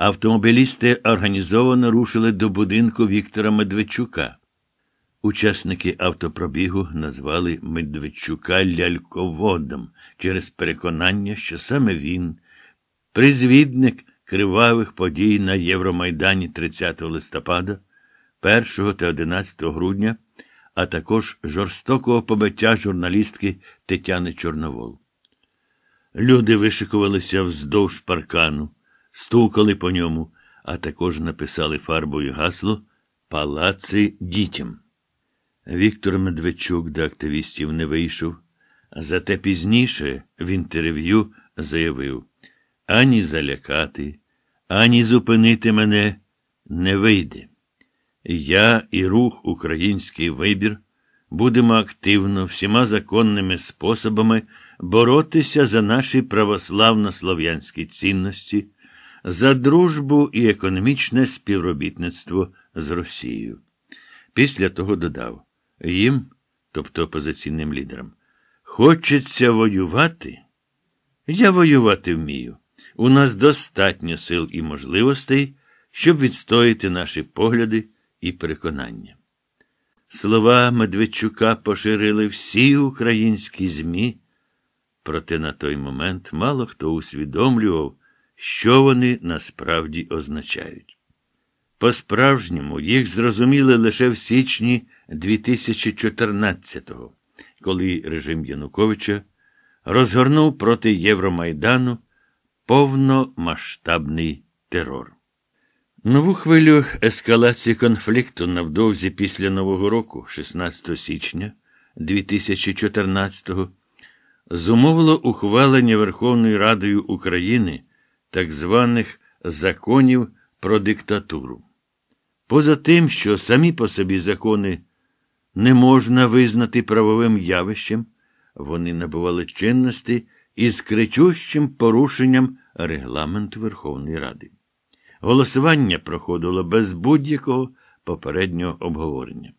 Автомобілісти організовано рушили до будинку Віктора Медведчука. Учасники автопробігу назвали Медведчука ляльководом через переконання, що саме він, призвідник кривавих подій на Євромайдані 30 листопада, 1 та 11 грудня, а також жорстокого побиття журналістки Тетяни Чорновол. Люди вишикувалися вздовж паркану стукали по ньому, а також написали фарбою гасло Палаци дітям. Віктор Медведчук до активістів не вийшов, зате пізніше в інтерв'ю заявив ані залякати, ані зупинити мене не вийде. Я і рух Український вибір будемо активно всіма законними способами боротися за наші православно-слов'янські цінності за дружбу і економічне співробітництво з Росією. Після того додав їм, тобто опозиційним лідерам, хочеться воювати? Я воювати вмію. У нас достатньо сил і можливостей, щоб відстояти наші погляди і переконання. Слова Медведчука поширили всі українські ЗМІ, проте на той момент мало хто усвідомлював що вони насправді означають. По справжньому їх зрозуміли лише в січні 2014-го, коли режим Януковича розгорнув проти Євромайдану повномасштабний терор. Нову хвилю ескалації конфлікту навдовзі після Нового року, 16 січня 2014-го, зумовило ухвалення Верховною Радою України так званих законів про диктатуру. Поза тим, що самі по собі закони не можна визнати правовим явищем, вони набували чинності із кричущим порушенням регламенту Верховної Ради. Голосування проходило без будь-якого попереднього обговорення.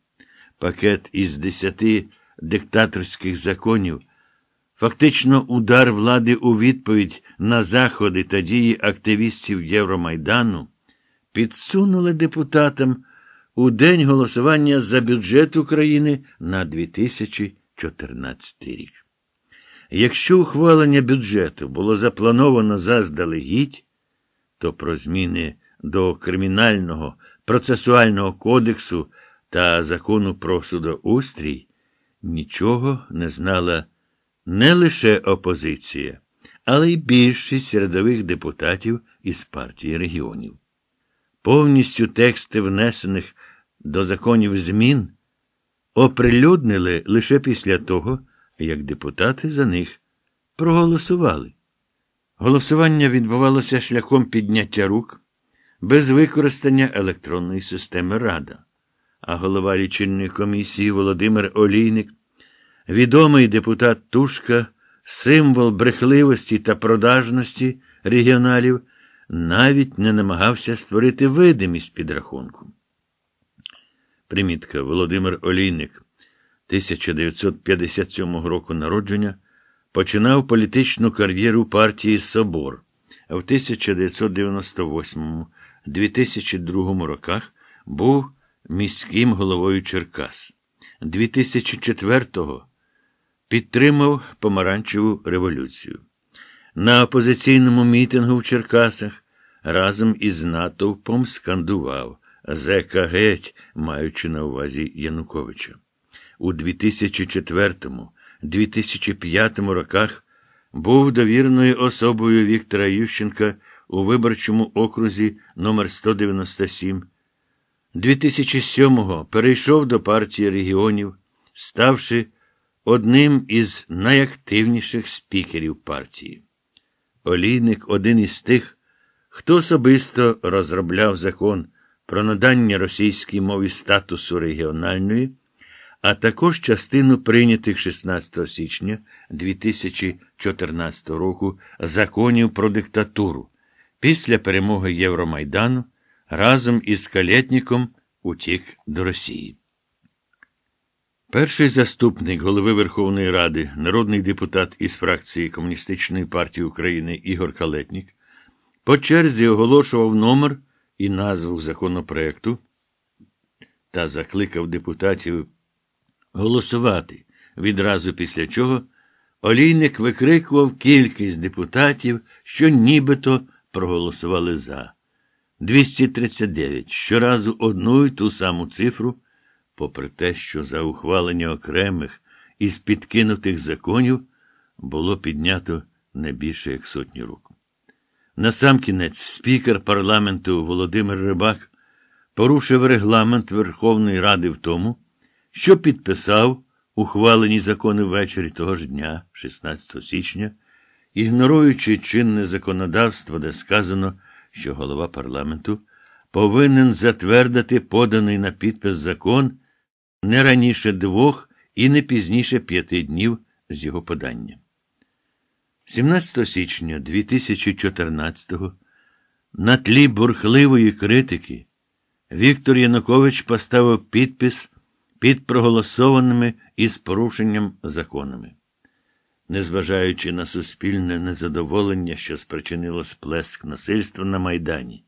Пакет із десяти диктаторських законів. Фактично удар влади у відповідь на заходи та дії активістів Євромайдану підсунули депутатам у день голосування за бюджет України на 2014 рік. Якщо ухвалення бюджету було заплановано заздалегідь, то про зміни до Кримінального процесуального кодексу та закону про судоустрій нічого не знала не лише опозиція, але й більшість рядових депутатів із партії регіонів. Повністю тексти внесених до законів змін оприлюднили лише після того, як депутати за них проголосували. Голосування відбувалося шляхом підняття рук без використання електронної системи Рада, а голова лічильної комісії Володимир Олійник Відомий депутат Тушка, символ брехливості та продажності регіоналів, навіть не намагався створити видимість підрахунку. Примітка Володимир Олійник, 1957 року народження, починав політичну кар'єру партії Собор, в 1998 2002 роках був міським головою Черкас. 2004 року підтримав помаранчеву революцію. На опозиційному мітингу в Черкасах разом із натовпом скандував Зека геть, маючи на увазі Януковича. У 2004-2005 роках був довірною особою Віктора Ющенка у виборчому окрузі номер 197 2007-го перейшов до партії регіонів, ставши одним із найактивніших спікерів партії. Олійник один із тих, хто особисто розробляв закон про надання російській мові статусу регіональної, а також частину прийнятих 16 січня 2014 року законів про диктатуру після перемоги Євромайдану разом із Калєтніком утік до Росії. Перший заступник голови Верховної Ради, народний депутат із фракції Комуністичної партії України Ігор Калетнік, по черзі оголошував номер і назву законопроекту та закликав депутатів голосувати, відразу після чого олійник викрикував кількість депутатів, що нібито проголосували за 239, щоразу одну і ту саму цифру попри те, що за ухвалення окремих із підкинутих законів було піднято не більше як сотні рук. Насамкінець спікер парламенту Володимир Рибак порушив регламент Верховної Ради в тому, що підписав ухвалені закони ввечері того ж дня, 16 січня, ігноруючи чинне законодавство, де сказано, що голова парламенту повинен затвердити поданий на підпис закон не раніше двох і не пізніше п'яти днів з його подання. 17 січня 2014-го на тлі бурхливої критики Віктор Янукович поставив підпис під проголосованими із порушенням законами. Незважаючи на суспільне незадоволення, що спричинило сплеск насильства на Майдані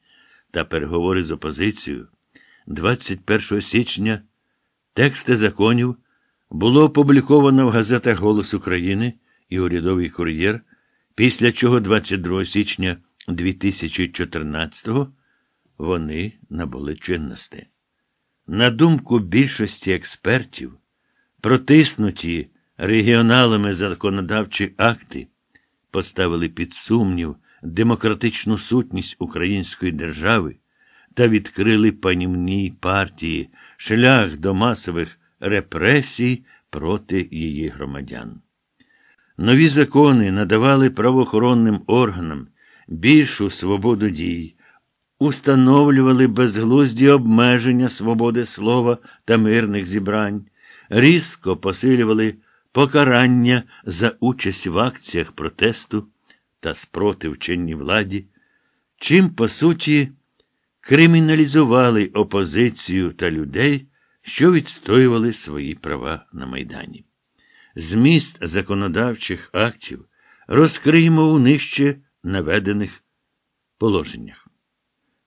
та переговори з опозицією, 21 січня. Тексти законів було опубліковано в газетах Голос України і Урядовий Кур'єр, після чого 22 січня 2014-го вони набули чинності. На думку більшості експертів, протиснуті регіоналами законодавчі акти поставили під сумнів демократичну сутність української держави та відкрили панівній партії шлях до масових репресій проти її громадян. Нові закони надавали правоохоронним органам більшу свободу дій, установлювали безглузді обмеження свободи слова та мирних зібрань, різко посилювали покарання за участь в акціях протесту та спротив чинній владі, чим, по суті, криміналізували опозицію та людей, що відстоювали свої права на Майдані. Зміст законодавчих актів розкриємо у нижче наведених положеннях.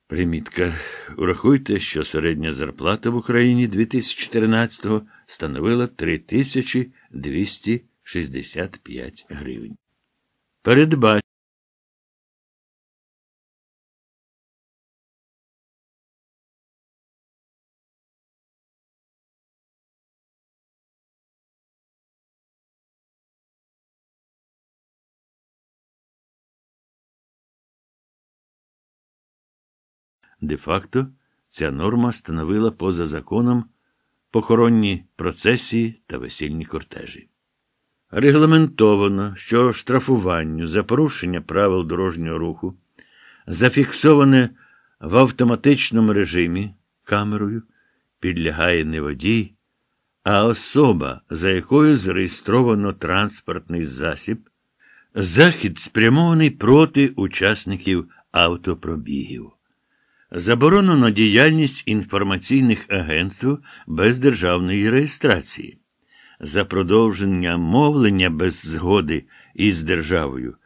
Примітка. Урахуйте, що середня зарплата в Україні 2013 го становила 3265 гривень. Передбач Де-факто ця норма становила поза законом похоронні процесії та весільні кортежі. Регламентовано, що штрафуванню за порушення правил дорожнього руху зафіксоване в автоматичному режимі камерою підлягає не водій, а особа, за якою зареєстровано транспортний засіб, захід спрямований проти учасників автопробігів. Заборонено діяльність інформаційних агентств без державної реєстрації, за продовження мовлення без згоди із державою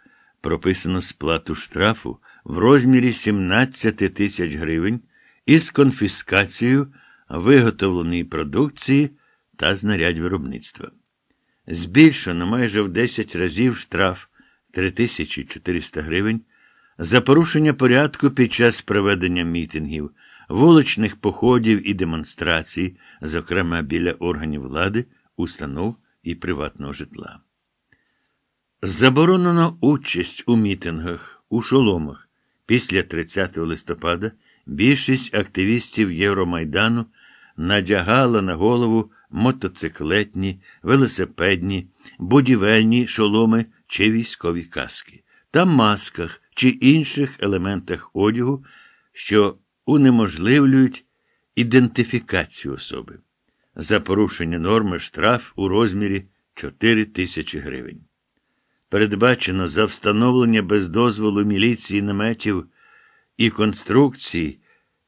прописано сплату штрафу в розмірі 17 тисяч гривень із конфіскацією виготовленої продукції та знарядь виробництва. Збільшено майже в 10 разів штраф 3400 гривень за порушення порядку під час проведення мітингів, вуличних походів і демонстрацій, зокрема біля органів влади, установ і приватного житла. Заборонено участь у мітингах, у шоломах. Після 30 листопада більшість активістів Євромайдану надягала на голову мотоциклетні, велосипедні, будівельні шоломи чи військові каски та масках чи інших елементах одягу, що унеможливлюють ідентифікацію особи. За порушення норми штраф у розмірі 4 тисячі гривень. Передбачено за встановлення без дозволу міліції наметів і конструкцій,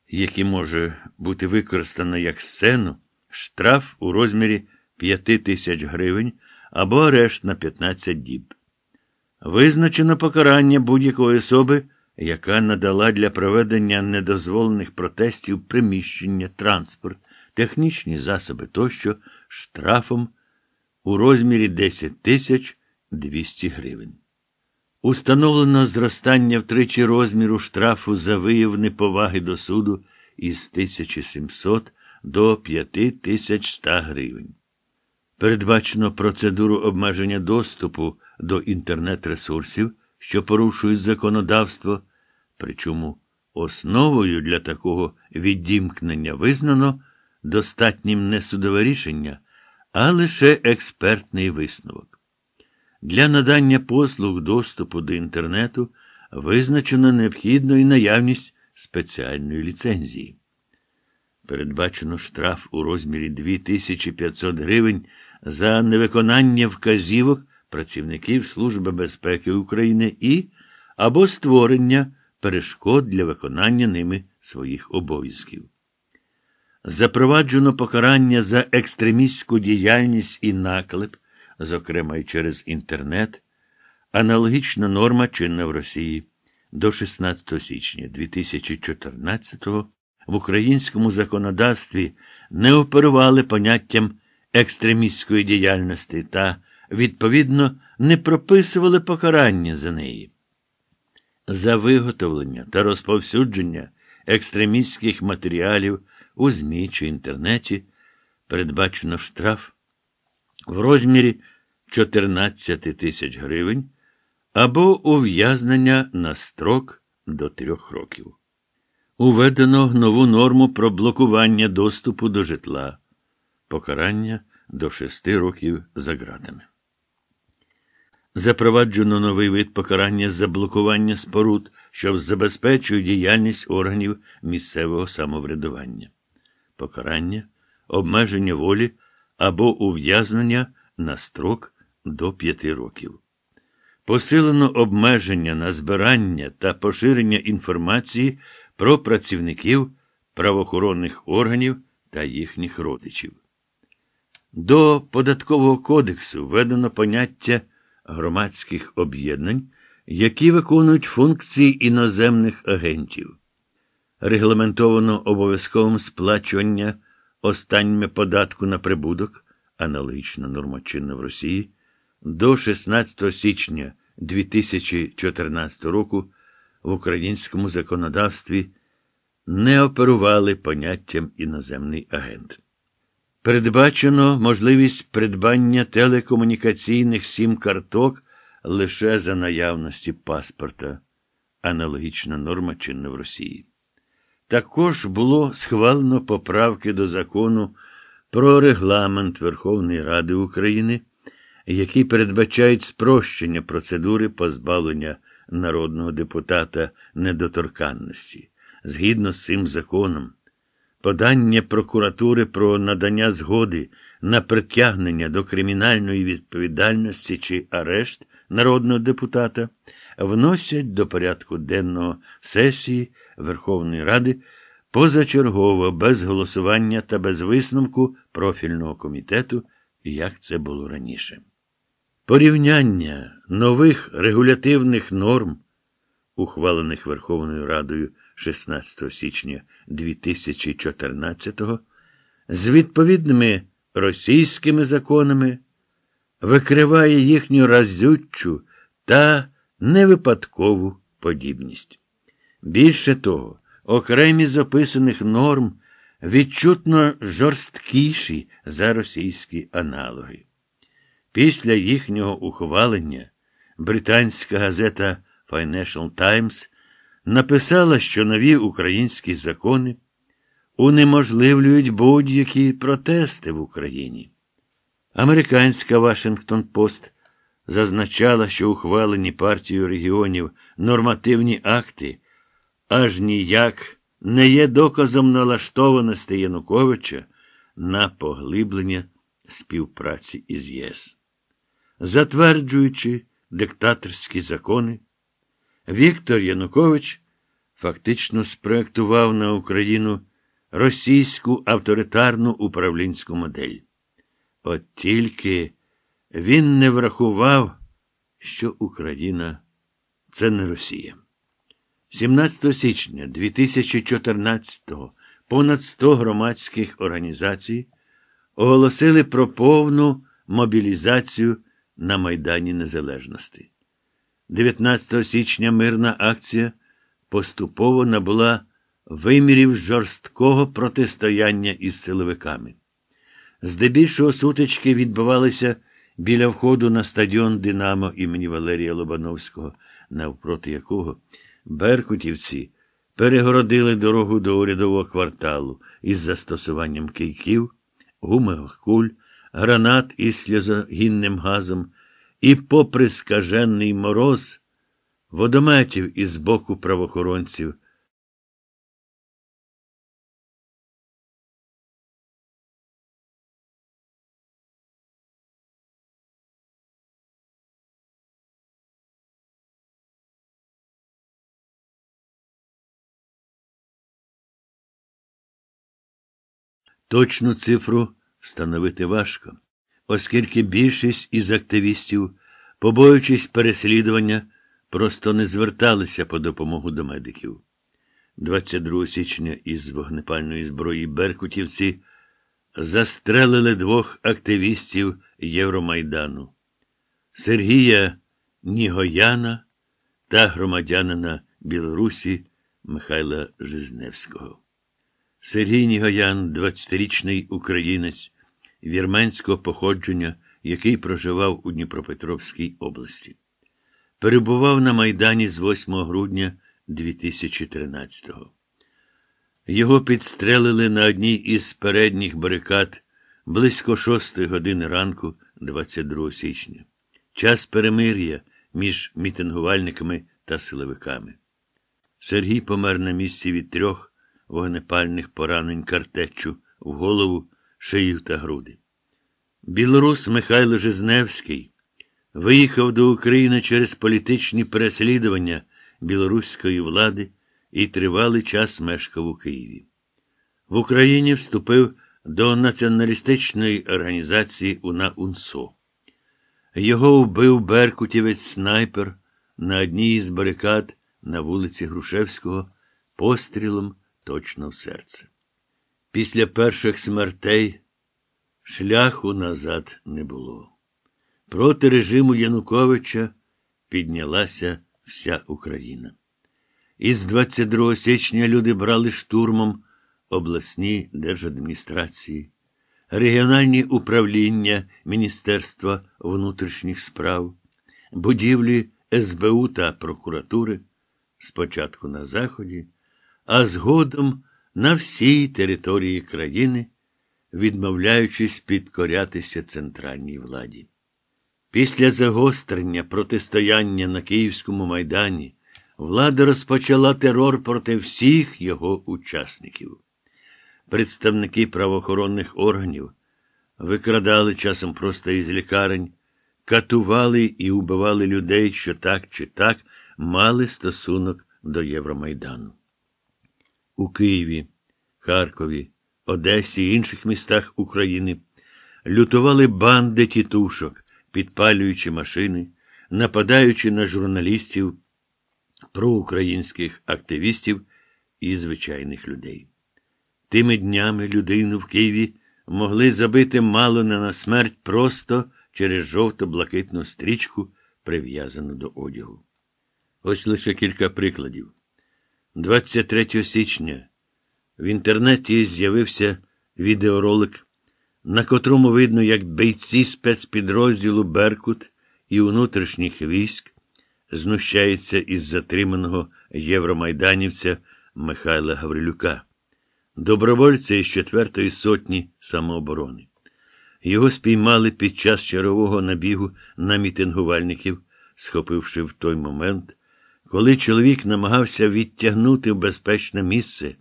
які може бути використано як сцену, штраф у розмірі 5 тисяч гривень або арешт на 15 діб. Визначено покарання будь-якої особи, яка надала для проведення недозволених протестів приміщення, транспорт, технічні засоби тощо штрафом у розмірі 10 тисяч 200 гривень. Установлено зростання втричі розміру штрафу за вияв неповаги до суду із 1700 до 5100 гривень. Передбачено процедуру обмеження доступу до інтернет-ресурсів, що порушують законодавство, причому основою для такого відімкнення визнано достатнім не судове рішення, а лише експертний висновок. Для надання послуг доступу до інтернету визначено необхідно і наявність спеціальної ліцензії. Передбачено штраф у розмірі 2500 гривень за невиконання вказівок працівників Служби безпеки України і або створення перешкод для виконання ними своїх обов'язків. Запроваджено покарання за екстремістську діяльність і наклеп, зокрема й через інтернет, аналогічна норма чинна в Росії до 16 січня 2014 го в українському законодавстві не оперували поняттям екстремістської діяльності та відповідно, не прописували покарання за неї. За виготовлення та розповсюдження екстремістських матеріалів у ЗМІ чи інтернеті передбачено штраф в розмірі 14 тисяч гривень або ув'язнення на строк до трьох років. Уведено нову норму про блокування доступу до житла, покарання до шести років за ґратами запроваджено новий вид покарання за блокування споруд, що забезпечує діяльність органів місцевого самоврядування, покарання, обмеження волі або ув'язнення на строк до п'яти років. Посилено обмеження на збирання та поширення інформації про працівників правоохоронних органів та їхніх родичів. До податкового кодексу введено поняття громадських об'єднань, які виконують функції іноземних агентів. Регламентовано обов'язковим сплачування останніми податку на прибудок, аналогічна норма чинна в Росії, до 16 січня 2014 року в українському законодавстві не оперували поняттям іноземний агент. Передбачено можливість придбання телекомунікаційних сім карток лише за наявності паспорта, аналогічна норма чинна в Росії. Також було схвалено поправки до закону про регламент Верховної Ради України, які передбачають спрощення процедури позбавлення народного депутата недоторканності згідно з цим законом. Подання прокуратури про надання згоди на притягнення до кримінальної відповідальності чи арешт народного депутата вносять до порядку денного сесії Верховної Ради позачергово без голосування та без висновку профільного комітету, як це було раніше. Порівняння нових регулятивних норм, ухвалених Верховною Радою 16 січня 2014-го з відповідними російськими законами, викриває їхню разючу та невипадкову подібність. Більше того, окремі з описаних норм відчутно жорсткіші за російські аналоги. Після їхнього ухвалення британська газета Financial Times написала, що нові українські закони унеможливлюють будь-які протести в Україні. Американська Вашингтон Пост зазначала, що ухвалені партією регіонів нормативні акти аж ніяк не є доказом налаштованості Януковича на поглиблення співпраці із ЄС. Затверджуючи диктаторські закони. Віктор Янукович фактично спроектував на Україну російську авторитарну управлінську модель. От тільки він не врахував, що Україна це не Росія. 17 січня 2014-го понад 100 громадських організацій оголосили про повну мобілізацію на Майдані Незалежності. 19 січня мирна акція поступово набула вимірів жорсткого протистояння із силовиками. Здебільшого сутички відбувалися біля входу на стадіон Динамо імені Валерія Лобановського, навпроти якого беркутівці перегородили дорогу до урядового кварталу із застосуванням кийків, гумових куль, гранат із сльозогінним газом. І, попри скажений мороз, водометів із боку правоохоронців. Точну цифру встановити важко оскільки більшість із активістів, побоюючись переслідування, просто не зверталися по допомогу до медиків. 22 січня із вогнепальної зброї Беркутівці застрелили двох активістів Євромайдану Сергія Нігояна та громадянина Білорусі Михайла Жизневського. Сергій Нігоян, 20-річний українець, вірменського походження, який проживав у Дніпропетровській області. Перебував на Майдані з 8 грудня 2013-го. Його підстрелили на одній із передніх барикад близько 6 години ранку, 22 січня, час перемир'я між мітингувальниками та силовиками. Сергій помер на місці від трьох вогнепальних поранень картечу в голову шию та груди. Білорус Михайло Жизневський виїхав до України через політичні переслідування білоруської влади і тривалий час мешкав у Києві. В Україні вступив до націоналістичної організації УНА-УНСО. Його вбив беркутівець снайпер на одній із барикад на вулиці Грушевського пострілом точно в серце. Після перших смертей шляху назад не було. Проти режиму Януковича піднялася вся Україна. Із 22 січня люди брали штурмом обласні держадміністрації, регіональні управління Міністерства внутрішніх справ, будівлі СБУ та прокуратури спочатку на Заході, а згодом на всій території країни, відмовляючись підкорятися центральній владі. Після загострення протистояння на Київському майдані влада розпочала терор проти всіх його учасників. Представники правоохоронних органів викрадали часом просто із лікарень, катували і убивали людей, що так чи так мали стосунок до Євромайдану у Києві, Харкові, Одесі і інших містах України. Лютували банди тітушок, підпалюючи машини, нападаючи на журналістів, проукраїнських активістів і звичайних людей. Тими днями людину в Києві могли забити мало не на смерть просто через жовто-блакитну стрічку, прив'язану до одягу. Ось лише кілька прикладів. 23 січня в інтернеті з'явився відеоролик, на котрому видно, як бійці спецпідрозділу Беркут і внутрішніх військ знущаються із затриманого євромайданівця Михайла Гаврилюка, добровольця із 4-ї сотні самооборони. Його спіймали під час чарового набігу на мітингувальників, схопивши в той момент. Коли чоловік намагався відтягнути в безпечне місце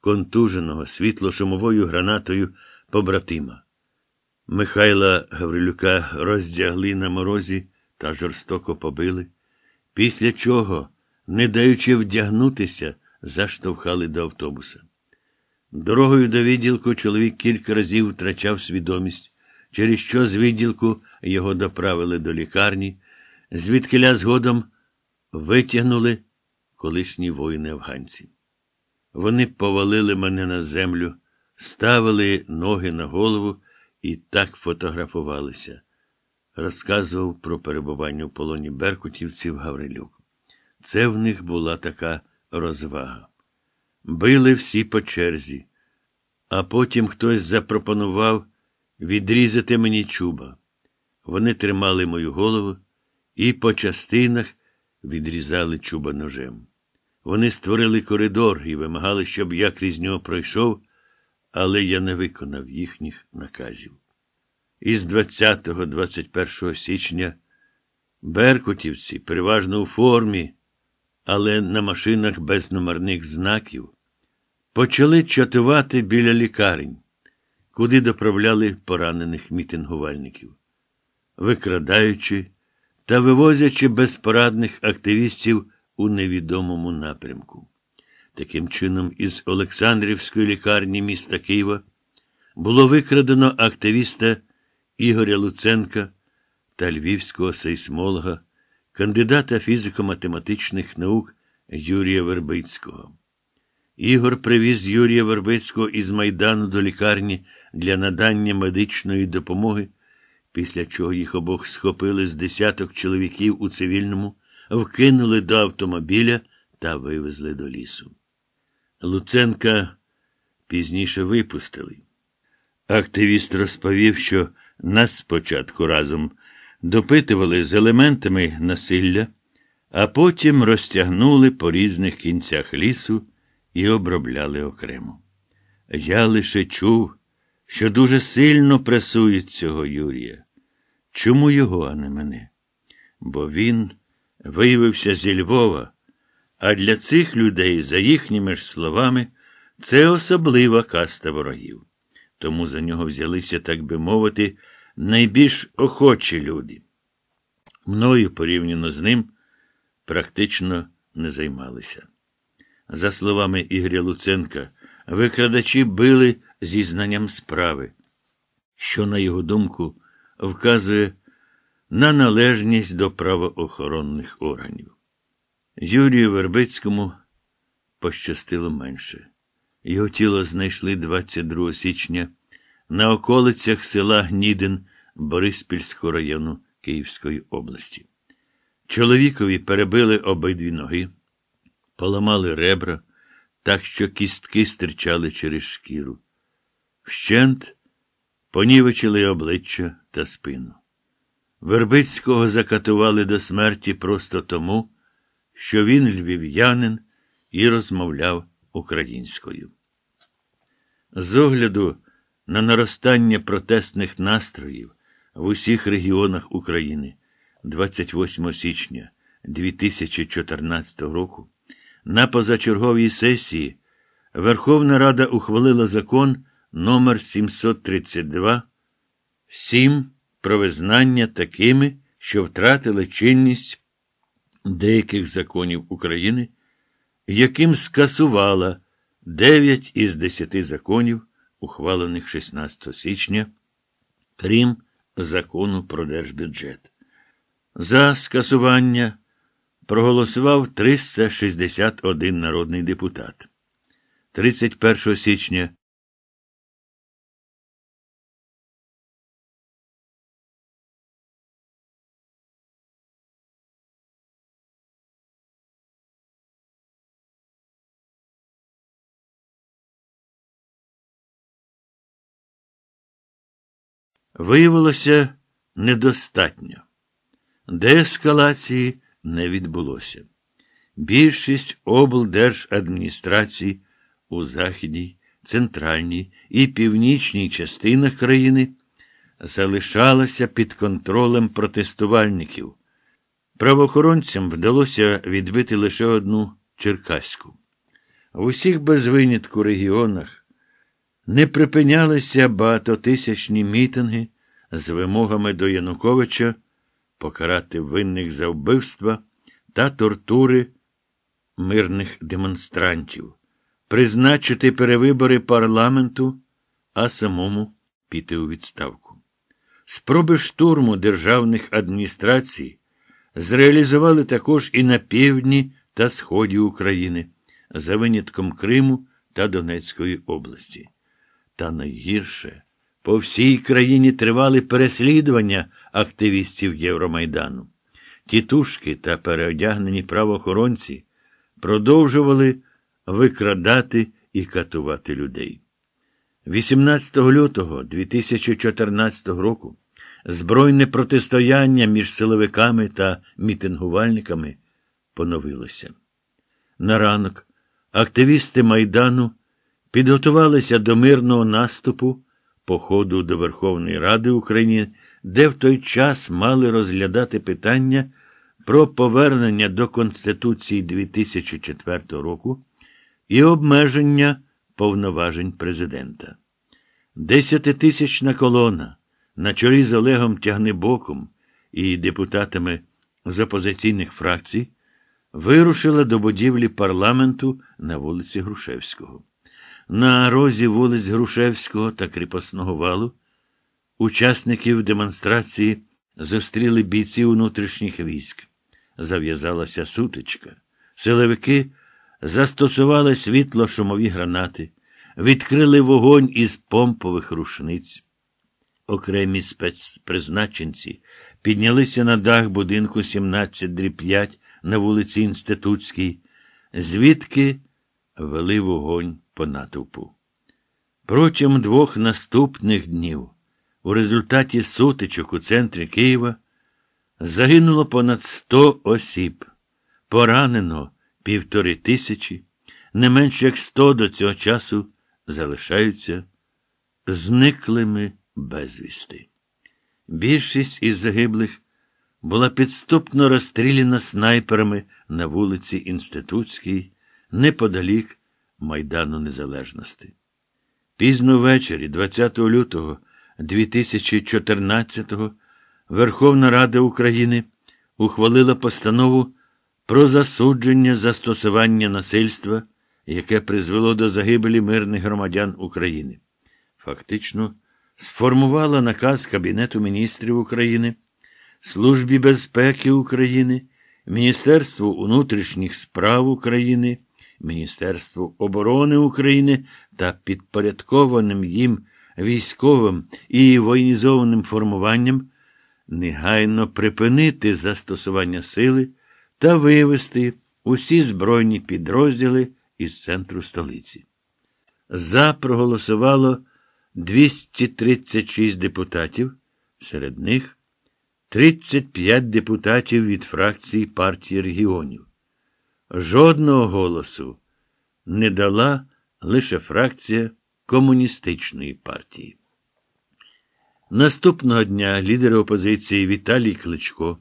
контуженого світло-шумовою гранатою побратима. Михайла Гаврилюка роздягли на морозі та жорстоко побили, після чого, не даючи вдягнутися, заштовхали до автобуса. Дорогою до відділку чоловік кілька разів втрачав свідомість, через що з відділку його доправили до лікарні, звідкиля згодом витягнули колишні воїни афганці. Вони повалили мене на землю, ставили ноги на голову і так фотографувалися. Розказував про перебування в полоні беркутівців Гаврилюк. Це в них була така розвага. Били всі по черзі, а потім хтось запропонував відрізати мені чуба. Вони тримали мою голову і по частинах відрізали чуба ножем. Вони створили коридор і вимагали, щоб я крізь нього пройшов, але я не виконав їхніх наказів. Із 20-21 січня беркутівці, переважно у формі, але на машинах без номерних знаків, почали чатувати біля лікарень, куди доправляли поранених мітингувальників, викрадаючи та вивозячи безпорадних активістів у невідомому напрямку. Таким чином, із Олександрівської лікарні міста Києва було викрадено активіста Ігоря Луценка та львівського сейсмолога, кандидата фізико-математичних наук Юрія Вербицького. Ігор привіз Юрія Вербицького із Майдану до лікарні для надання медичної допомоги після чого їх обох схопили з десяток чоловіків у цивільному, вкинули до автомобіля та вивезли до лісу. Луценка пізніше випустили. Активіст розповів, що нас спочатку разом допитували з елементами насилля, а потім розтягнули по різних кінцях лісу і обробляли окремо. Я лише чув що дуже сильно пресують цього Юрія. Чому його, а не мене? Бо він виявився зі Львова, а для цих людей, за їхніми ж словами, це особлива каста ворогів. Тому за нього взялися, так би мовити, найбільш охочі люди. Мною, порівняно з ним, практично не займалися. За словами Ігоря Луценка, викрадачі били зізнанням справи, що, на його думку, вказує на належність до правоохоронних органів. Юрію Вербицькому пощастило менше. Його тіло знайшли 22 січня на околицях села Гнідин Бориспільського району Київської області. Чоловікові перебили обидві ноги, поламали ребра так що кістки стирчали через шкіру. Вщент понівечили обличчя та спину. Вербицького закатували до смерті просто тому, що він львів'янин і розмовляв українською. З огляду на наростання протестних настроїв в усіх регіонах України 28 січня 2014 року на позачерговій сесії Верховна Рада ухвалила закон номер 732 7 про визнання такими, що втратили чинність деяких законів України, яким скасувала 9 із 10 законів, ухвалених 16 січня, крім закону про держбюджет. За скасування проголосував 361 народний депутат. 31 січня. Виявилося недостатньо. Деескалації не відбулося. Більшість облдержадміністрацій у західній, центральній і північній частинах країни залишалася під контролем протестувальників. Правоохоронцям вдалося відбити лише одну Черкаську. В усіх без винятку регіонах не припинялися багатотисячні мітинги з вимогами до Януковича покарати винних за вбивства та тортури мирних демонстрантів, призначити перевибори парламенту, а самому піти у відставку. Спроби штурму державних адміністрацій зреалізували також і на півдні та сході України за винятком Криму та Донецької області. Та найгірше по всій країні тривали переслідування активістів Євромайдану. Тітушки та переодягнені правоохоронці продовжували викрадати і катувати людей. 18 лютого 2014 року збройне протистояння між силовиками та мітингувальниками поновилося. На ранок активісти майдану підготувалися до мирного наступу походу до Верховної Ради України, де в той час мали розглядати питання про повернення до Конституції 2004 року і обмеження повноважень президента. Десятитисячна колона на чолі з Олегом Тягнебоком і депутатами з опозиційних фракцій вирушила до будівлі парламенту на вулиці Грушевського на розі вулиць Грушевського та Кріпосного валу, учасників демонстрації зустріли бійці внутрішніх військ. Зав'язалася сутичка. Силовики застосували світло шумові гранати, відкрили вогонь із помпових рушниць. Окремі спецпризначенці піднялися на дах будинку 17 5 на вулиці Інститутській, звідки вели вогонь по натовпу. Протягом двох наступних днів у результаті сутичок у центрі Києва загинуло понад 100 осіб, поранено півтори тисячі, не менше як 100 до цього часу залишаються зниклими безвісти. Більшість із загиблих була підступно розстріляна снайперами на вулиці Інститутській, неподалік Майдану Незалежності. Пізно ввечері, 20 лютого 2014-го, Верховна Рада України ухвалила постанову про засудження застосування насильства, яке призвело до загибелі мирних громадян України. Фактично, сформувала наказ Кабінету міністрів України, Службі безпеки України, Міністерству внутрішніх справ України. Міністерству оборони України та підпорядкованим їм військовим і воєнізованим формуванням негайно припинити застосування сили та вивести усі збройні підрозділи із центру столиці. За проголосувало 236 депутатів, серед них 35 депутатів від фракції партії регіонів жодного голосу не дала лише фракція Комуністичної партії. Наступного дня лідери опозиції Віталій Кличко,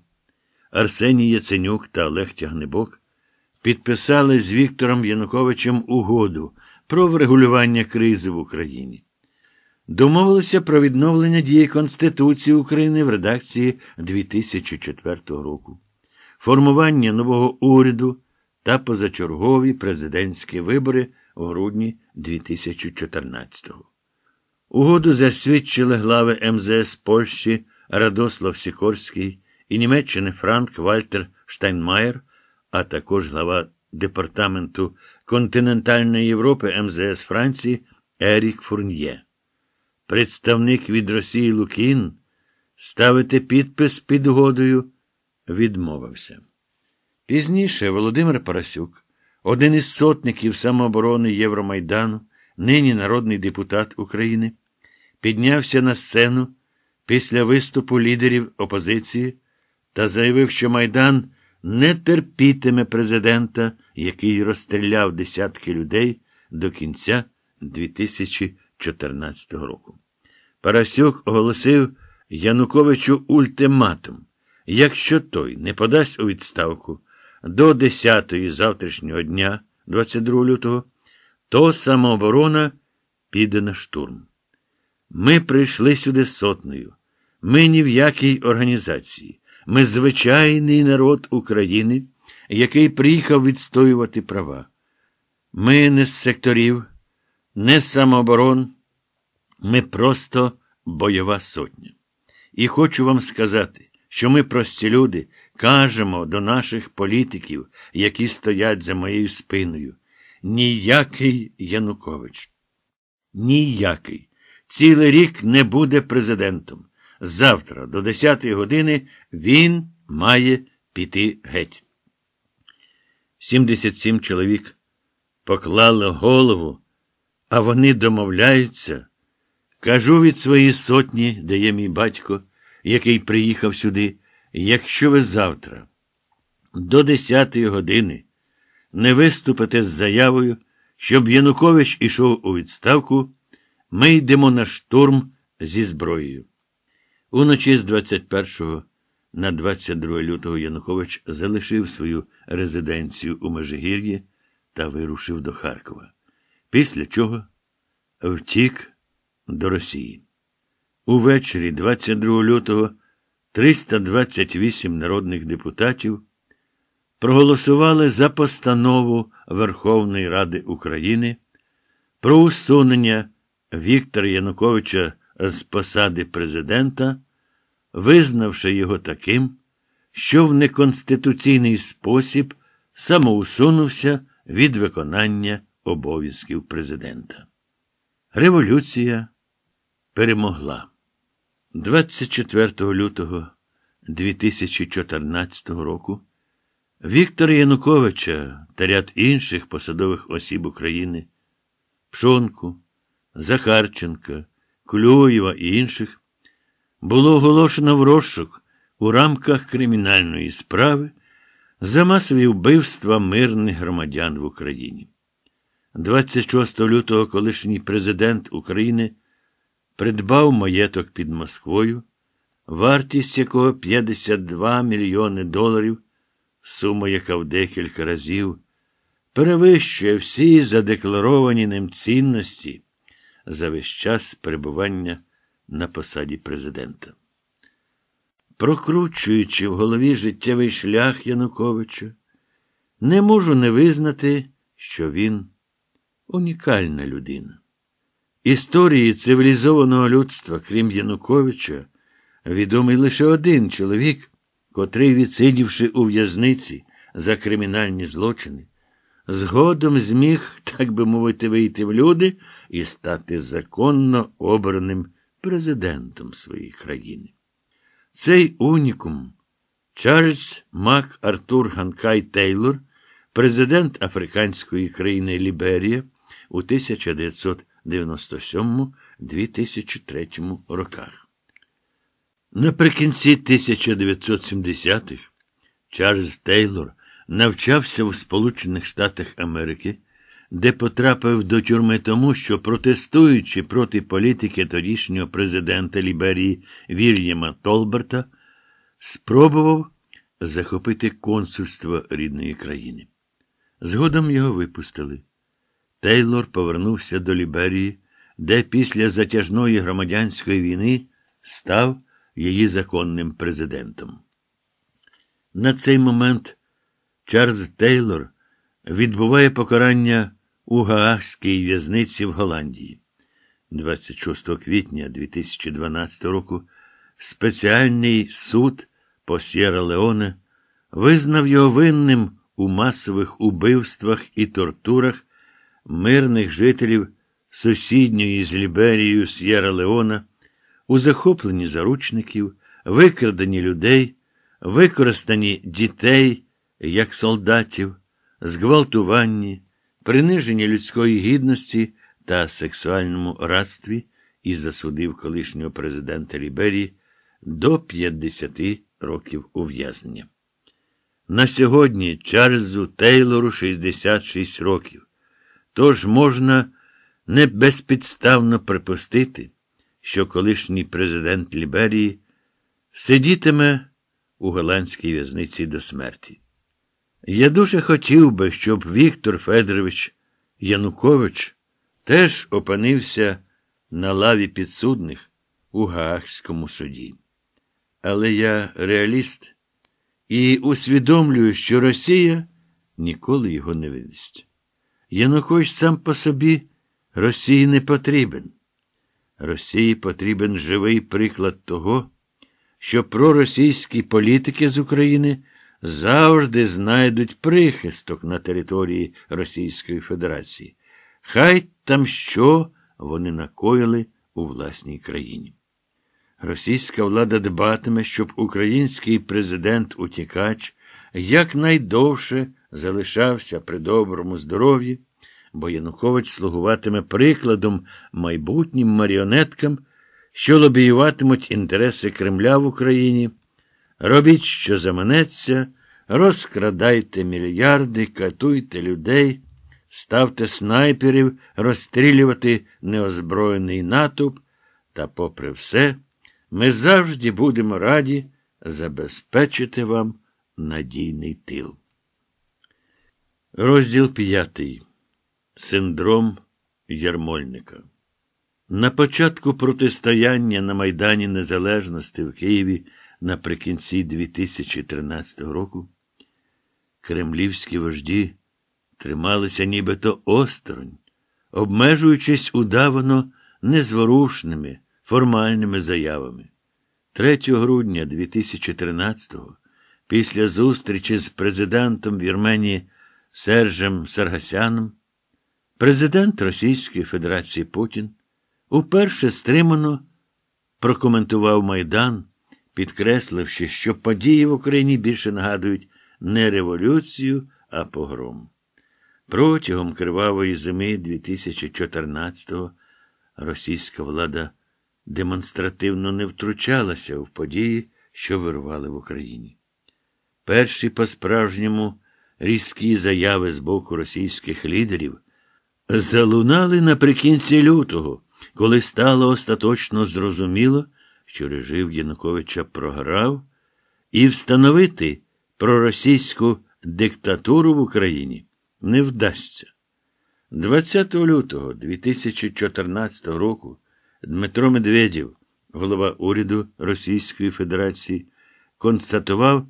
Арсеній Яценюк та Олег Тягнебок підписали з Віктором Януковичем угоду про врегулювання кризи в Україні. Домовилися про відновлення дії Конституції України в редакції 2004 року, формування нового уряду та позачергові президентські вибори в грудні 2014-го. Угоду засвідчили глави МЗС Польщі Радослав Сікорський і Німеччини Франк Вальтер Штайнмайер, а також глава Департаменту Континентальної Європи МЗС Франції Ерік Фурньє. Представник від Росії Лукін ставити підпис під угодою відмовився. Пізніше Володимир Парасюк, один із сотників самооборони Євромайдану, нині народний депутат України, піднявся на сцену після виступу лідерів опозиції та заявив, що Майдан не терпітиме президента, який розстріляв десятки людей до кінця 2014 року. Парасюк оголосив Януковичу ультиматум: якщо той не подасть у відставку, до 10-ї завтрашнього дня, 22 лютого, то самооборона піде на штурм. Ми прийшли сюди сотнею. Ми ні в якій організації. Ми звичайний народ України, який приїхав відстоювати права. Ми не з секторів, не з самооборон. Ми просто бойова сотня. І хочу вам сказати, що ми прості люди, Кажемо до наших політиків, які стоять за моєю спиною. Ніякий Янукович. Ніякий. Цілий рік не буде президентом. Завтра, до 10 години, він має піти геть. 77 чоловік поклали голову, а вони домовляються. Кажу від своєї сотні, де є мій батько, який приїхав сюди. Якщо ви завтра до 10 ї години не виступите з заявою, щоб Янукович ішов у відставку, ми йдемо на штурм зі зброєю. Уночі з 21 на 22 лютого Янукович залишив свою резиденцію у Межигір'ї та вирушив до Харкова, після чого втік до Росії. Увечері 22 лютого. 328 народних депутатів проголосували за постанову Верховної Ради України про усунення Віктора Януковича з посади президента, визнавши його таким, що в неконституційний спосіб самоусунувся від виконання обов'язків президента. Революція перемогла. 24 лютого 2014 року Віктора Януковича та ряд інших посадових осіб України, Пшонку, Захарченка, Клюєва і інших, було оголошено в розшук у рамках кримінальної справи за масові вбивства мирних громадян в Україні. 26 лютого колишній президент України придбав маєток під Москвою, вартість якого 52 мільйони доларів, сума, яка в декілька разів перевищує всі задекларовані ним цінності за весь час перебування на посаді президента. Прокручуючи в голові життєвий шлях Януковича, не можу не визнати, що він унікальна людина. Історії цивілізованого людства, крім Януковича, відомий лише один чоловік, котрий, відсидівши у в'язниці за кримінальні злочини, згодом зміг, так би мовити, вийти в люди і стати законно обраним президентом своєї країни. Цей унікум Чарльз Мак Артур Ганкай Тейлор, президент африканської країни Ліберія у 1900 1997 2003 роках. Наприкінці 1970-х Чарльз Тейлор навчався в Сполучених Штатах Америки, де потрапив до тюрми тому, що, протестуючи проти політики тодішнього президента Ліберії Вільяма Толберта, спробував захопити консульство рідної країни. Згодом його випустили. Тейлор повернувся до Ліберії, де після затяжної громадянської війни став її законним президентом. На цей момент Чарльз Тейлор відбуває покарання у Гаагській в'язниці в Голландії. 26 квітня 2012 року спеціальний суд по Сєра Леоне визнав його винним у масових убивствах і тортурах мирних жителів сусідньої з Ліберією С'єра Леона, у захопленні заручників, викрадені людей, використані дітей як солдатів, зґвалтуванні, приниженні людської гідності та сексуальному радстві і засудив колишнього президента Ліберії до 50 років ув'язнення. На сьогодні Чарльзу Тейлору 66 років. Тож можна не безпідставно припустити, що колишній президент Ліберії сидітиме у голландській в'язниці до смерті. Я дуже хотів би, щоб Віктор Федорович Янукович теж опинився на лаві підсудних у Гаахському суді. Але я реаліст і усвідомлюю, що Росія ніколи його не видасть. Янукович сам по собі Росії не потрібен. Росії потрібен живий приклад того, що проросійські політики з України завжди знайдуть прихисток на території Російської Федерації. Хай там що вони накоїли у власній країні. Російська влада дбатиме, щоб український президент-утікач якнайдовше залишався при доброму здоров'ї, бо Янукович слугуватиме прикладом майбутнім маріонеткам, що лобіюватимуть інтереси Кремля в Україні. Робіть, що заманеться, розкрадайте мільярди, катуйте людей, ставте снайперів, розстрілювати неозброєний натовп, та, попри все, ми завжди будемо раді забезпечити вам надійний тил. Розділ п'ятий. Синдром Ярмольника. На початку протистояння на Майдані Незалежності в Києві наприкінці 2013 року кремлівські вожді трималися нібито осторонь, обмежуючись удавано незворушними формальними заявами. 3 грудня 2013-го, після зустрічі з президентом Вірменії Сержем Саргасяном, президент Російської Федерації Путін уперше стримано прокоментував Майдан, підкресливши, що події в Україні більше нагадують не революцію, а погром. Протягом кривавої зими 2014-го російська влада демонстративно не втручалася в події, що вирвали в Україні. Перші по справжньому різкі заяви з боку російських лідерів залунали наприкінці лютого, коли стало остаточно зрозуміло, що режим Януковича програв, і встановити проросійську диктатуру в Україні не вдасться. 20 лютого 2014 року Дмитро Медведєв, голова уряду Російської Федерації, констатував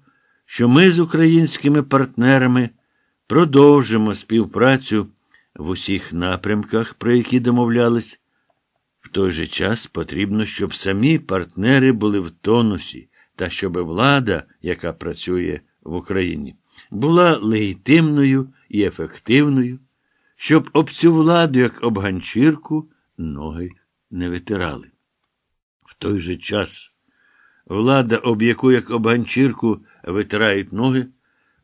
що ми з українськими партнерами продовжимо співпрацю в усіх напрямках, про які домовлялись. В той же час потрібно, щоб самі партнери були в тонусі та щоб влада, яка працює в Україні, була легітимною і ефективною, щоб об цю владу, як об ганчірку, ноги не витирали. В той же час влада, об яку як об ганчірку витирають ноги,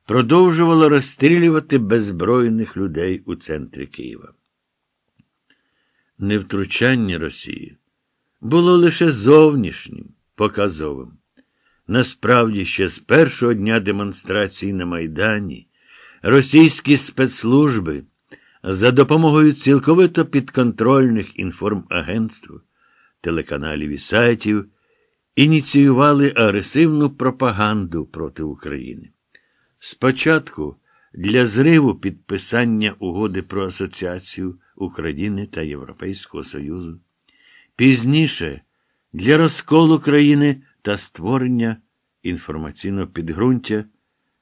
продовжувала розстрілювати беззбройних людей у центрі Києва. Невтручання Росії було лише зовнішнім, показовим. Насправді, ще з першого дня демонстрації на Майдані російські спецслужби за допомогою цілковито підконтрольних інформагентств, телеканалів і сайтів ініціювали агресивну пропаганду проти України. Спочатку для зриву підписання угоди про асоціацію України та Європейського Союзу, пізніше для розколу країни та створення інформаційного підґрунтя,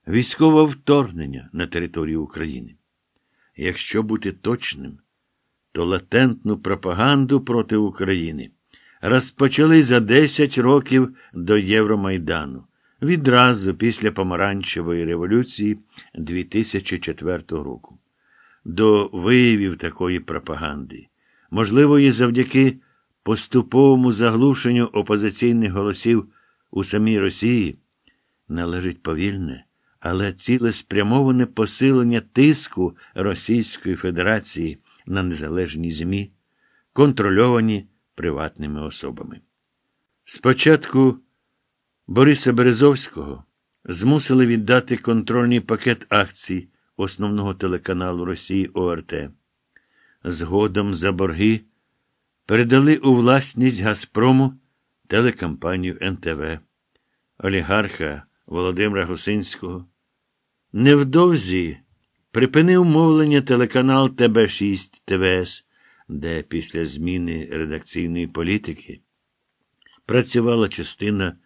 військового вторгнення на територію України. Якщо бути точним, то латентну пропаганду проти України розпочали за 10 років до Євромайдану. Відразу після Помаранчевої революції 2004 року. До виявів такої пропаганди, можливо, і завдяки поступовому заглушенню опозиційних голосів у самій Росії, належить повільне, але цілеспрямоване посилення тиску Російської Федерації на незалежні ЗМІ, контрольовані приватними особами. Спочатку Бориса Березовського змусили віддати контрольний пакет акцій основного телеканалу Росії ОРТ. Згодом за борги передали у власність Газпрому телекампанію НТВ, олігарха Володимира Гусинського. Невдовзі припинив мовлення телеканал ТБ6 ТВС де після зміни редакційної політики працювала частина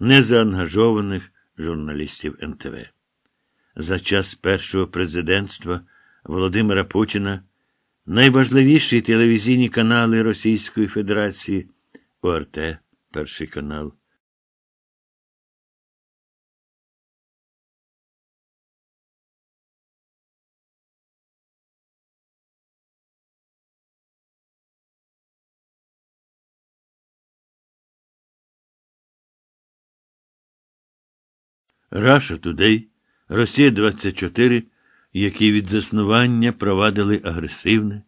незаангажованих журналістів НТВ. За час першого президентства Володимира Путіна найважливіші телевізійні канали Російської Федерації ОРТ, Перший канал. Раша Тудей, Росія 24, які від заснування провадили агресивне,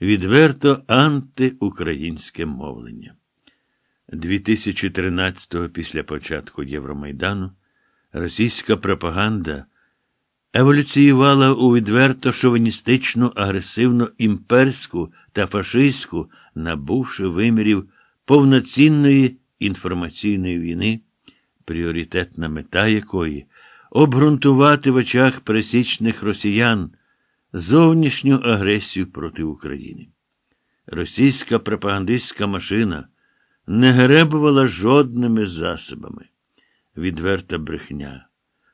відверто антиукраїнське мовлення. 2013-го після початку Євромайдану російська пропаганда еволюціювала у відверто шовіністичну, агресивну імперську та фашистську, набувши вимірів повноцінної інформаційної війни пріоритетна мета якої обґрунтувати в очах пересічних росіян зовнішню агресію проти України. Російська пропагандистська машина не гребувала жодними засобами. Відверта брехня,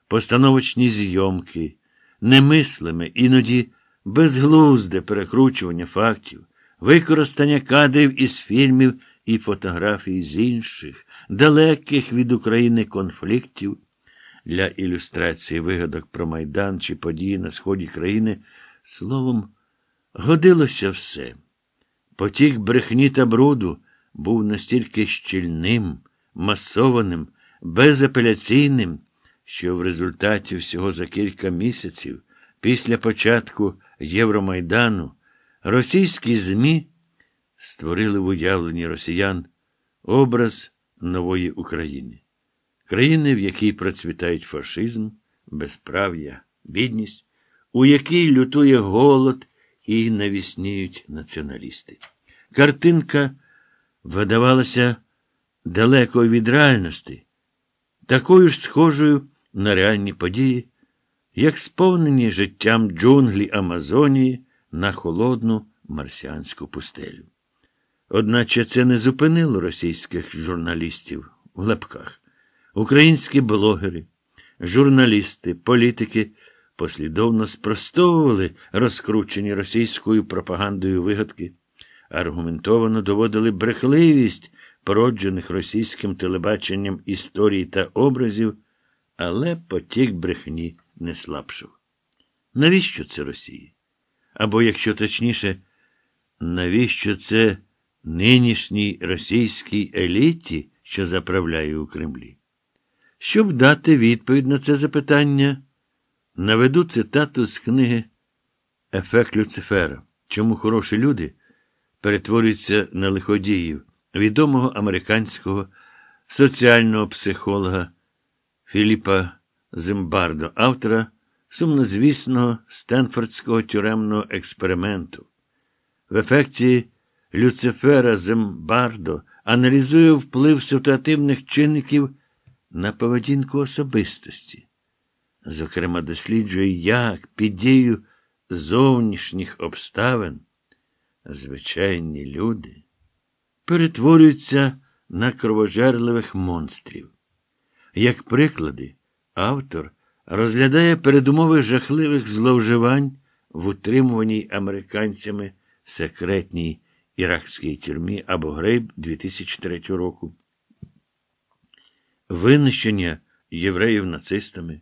постановочні зйомки, немислими, іноді безглузде перекручування фактів, використання кадрів із фільмів і фотографій з інших далеких від України конфліктів. Для ілюстрації вигадок про Майдан чи події на сході країни, словом, годилося все. Потік брехні та бруду був настільки щільним, масованим, безапеляційним, що в результаті всього за кілька місяців після початку Євромайдану російські ЗМІ створили в уявленні росіян образ нової України, країни, в якій процвітають фашизм, безправ'я, бідність, у якій лютує голод і навісніють націоналісти. Картинка видавалася далеко від реальності, такою ж схожою на реальні події, як сповнені життям джунглі Амазонії на холодну марсіанську пустелю. Одначе це не зупинило російських журналістів в лапках. Українські блогери, журналісти, політики послідовно спростовували розкручені російською пропагандою вигадки, аргументовано доводили брехливість породжених російським телебаченням історій та образів, але потік брехні не слабшив. Навіщо це Росії? Або, якщо точніше, навіщо це? нинішній російській еліті, що заправляє у Кремлі. Щоб дати відповідь на це запитання, наведу цитату з книги Ефект Люцифера, чому хороші люди перетворюються на лиходіїв відомого американського соціального психолога Філіпа Зимбардо, автора сумнозвісного Стенфордського тюремного експерименту. В ефекті Люцифера Зембардо аналізує вплив ситуативних чинників на поведінку особистості. Зокрема, досліджує, як під дією зовнішніх обставин звичайні люди перетворюються на кровожерливих монстрів. Як приклади, автор розглядає передумови жахливих зловживань в утримуваній американцями секретній іракській тюрмі або Грейб 2003 року, винищення євреїв нацистами,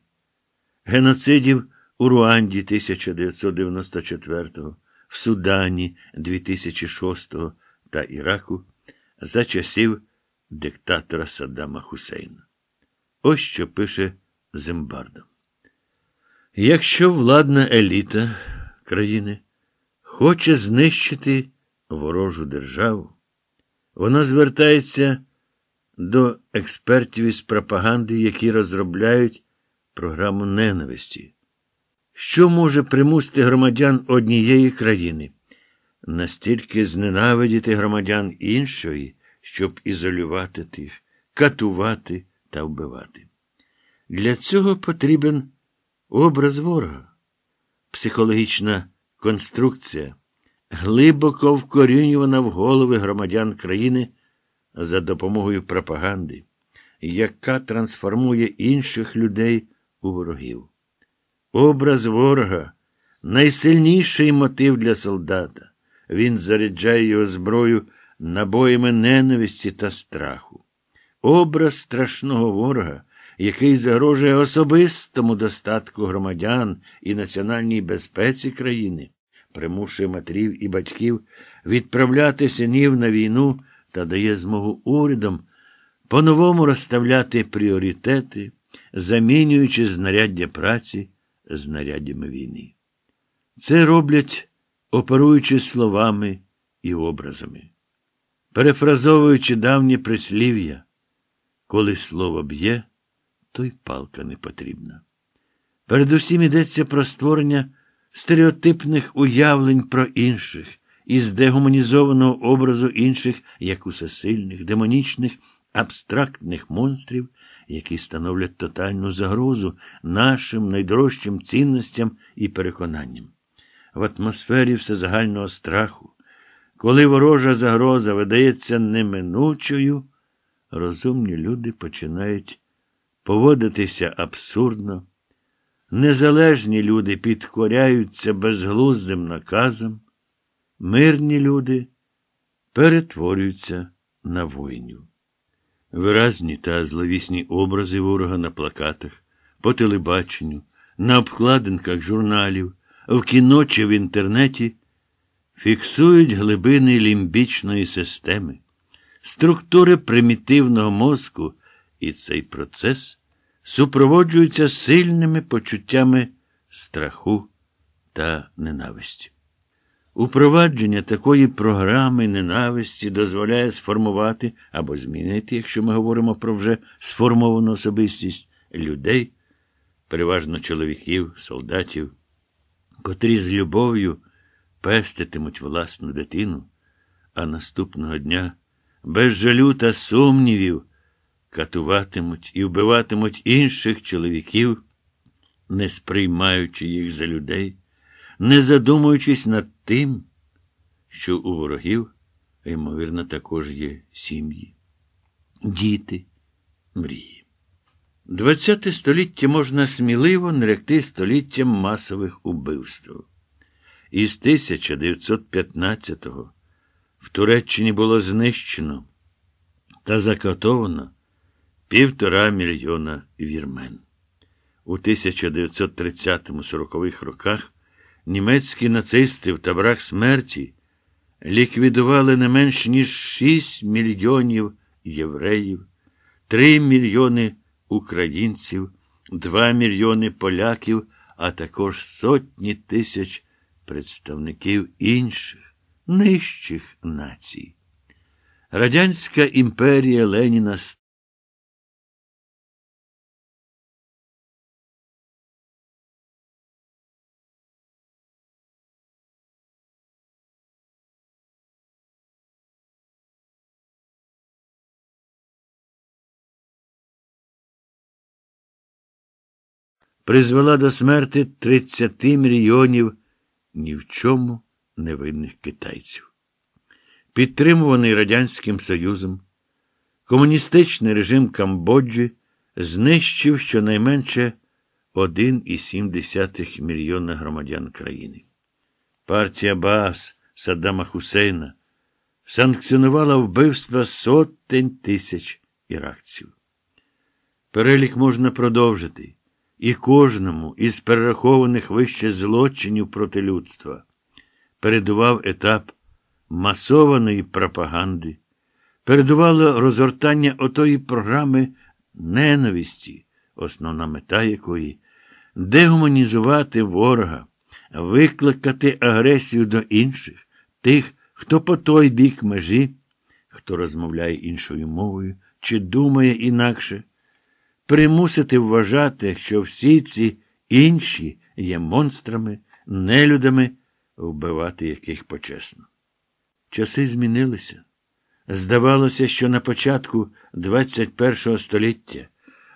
геноцидів у Руанді 1994, в Судані 2006 та Іраку за часів диктатора Саддама Хусейна. Ось що пише Зимбардо. Якщо владна еліта країни хоче знищити ворожу державу, Вона звертається до експертів із пропаганди, які розробляють програму ненависті. Що може примусити громадян однієї країни? Настільки зненавидіти громадян іншої, щоб ізолювати тих, катувати та вбивати. Для цього потрібен образ ворога, психологічна конструкція глибоко вкорінювана в голови громадян країни за допомогою пропаганди, яка трансформує інших людей у ворогів. Образ ворога найсильніший мотив для солдата. Він заряджає його зброю набоями ненависті та страху. Образ страшного ворога, який загрожує особистому достатку громадян і національній безпеці країни примушує матерів і батьків відправляти синів на війну та дає змогу урядам по-новому розставляти пріоритети, замінюючи знаряддя праці знаряддями війни. Це роблять, оперуючи словами і образами, перефразовуючи давні прислів'я, коли слово б'є, то й палка не потрібна. Передусім йдеться про створення стереотипних уявлень про інших, із дегуманізованого образу інших, як усесильних, демонічних, абстрактних монстрів, які становлять тотальну загрозу нашим найдорожчим цінностям і переконанням. В атмосфері всезагального страху, коли ворожа загроза видається неминучою, розумні люди починають поводитися абсурдно. Незалежні люди підкоряються безглуздим наказам, мирні люди перетворюються на воїнів. Виразні та зловісні образи ворога на плакатах, по телебаченню, на обкладинках журналів, в кіно чи в інтернеті фіксують глибини лімбічної системи, структури примітивного мозку, і цей процес супроводжуються сильними почуттями страху та ненависті. Упровадження такої програми ненависті дозволяє сформувати або змінити, якщо ми говоримо про вже сформовану особистість людей, переважно чоловіків, солдатів, котрі з любов'ю пеститимуть власну дитину, а наступного дня без жалю та сумнівів катуватимуть і вбиватимуть інших чоловіків, не сприймаючи їх за людей, не задумуючись над тим, що у ворогів, ймовірно, також є сім'ї, діти, мрії. ХХ століття можна сміливо наректи століттям масових убивств. Із 1915-го в Туреччині було знищено та закатовано півтора мільйона вірмен. У 1930-40-х роках німецькі нацисти в таборах смерті ліквідували не менш ніж 6 мільйонів євреїв, 3 мільйони українців, 2 мільйони поляків, а також сотні тисяч представників інших нижчих націй. Радянська імперія Леніна призвела до смерти 30 мільйонів ні в чому невинних китайців. Підтримуваний Радянським Союзом, комуністичний режим Камбоджі знищив щонайменше 1,7 мільйона громадян країни. Партія Баас Саддама Хусейна санкціонувала вбивства сотень тисяч іракців. Перелік можна продовжити і кожному із перерахованих вище злочинів проти людства передував етап масованої пропаганди, передувало розгортання отої програми ненависті, основна мета якої дегуманізувати ворога, викликати агресію до інших, тих, хто по той бік межі, хто розмовляє іншою мовою чи думає інакше примусити вважати, що всі ці інші є монстрами, нелюдами, вбивати яких почесно. Часи змінилися. Здавалося, що на початку 21 століття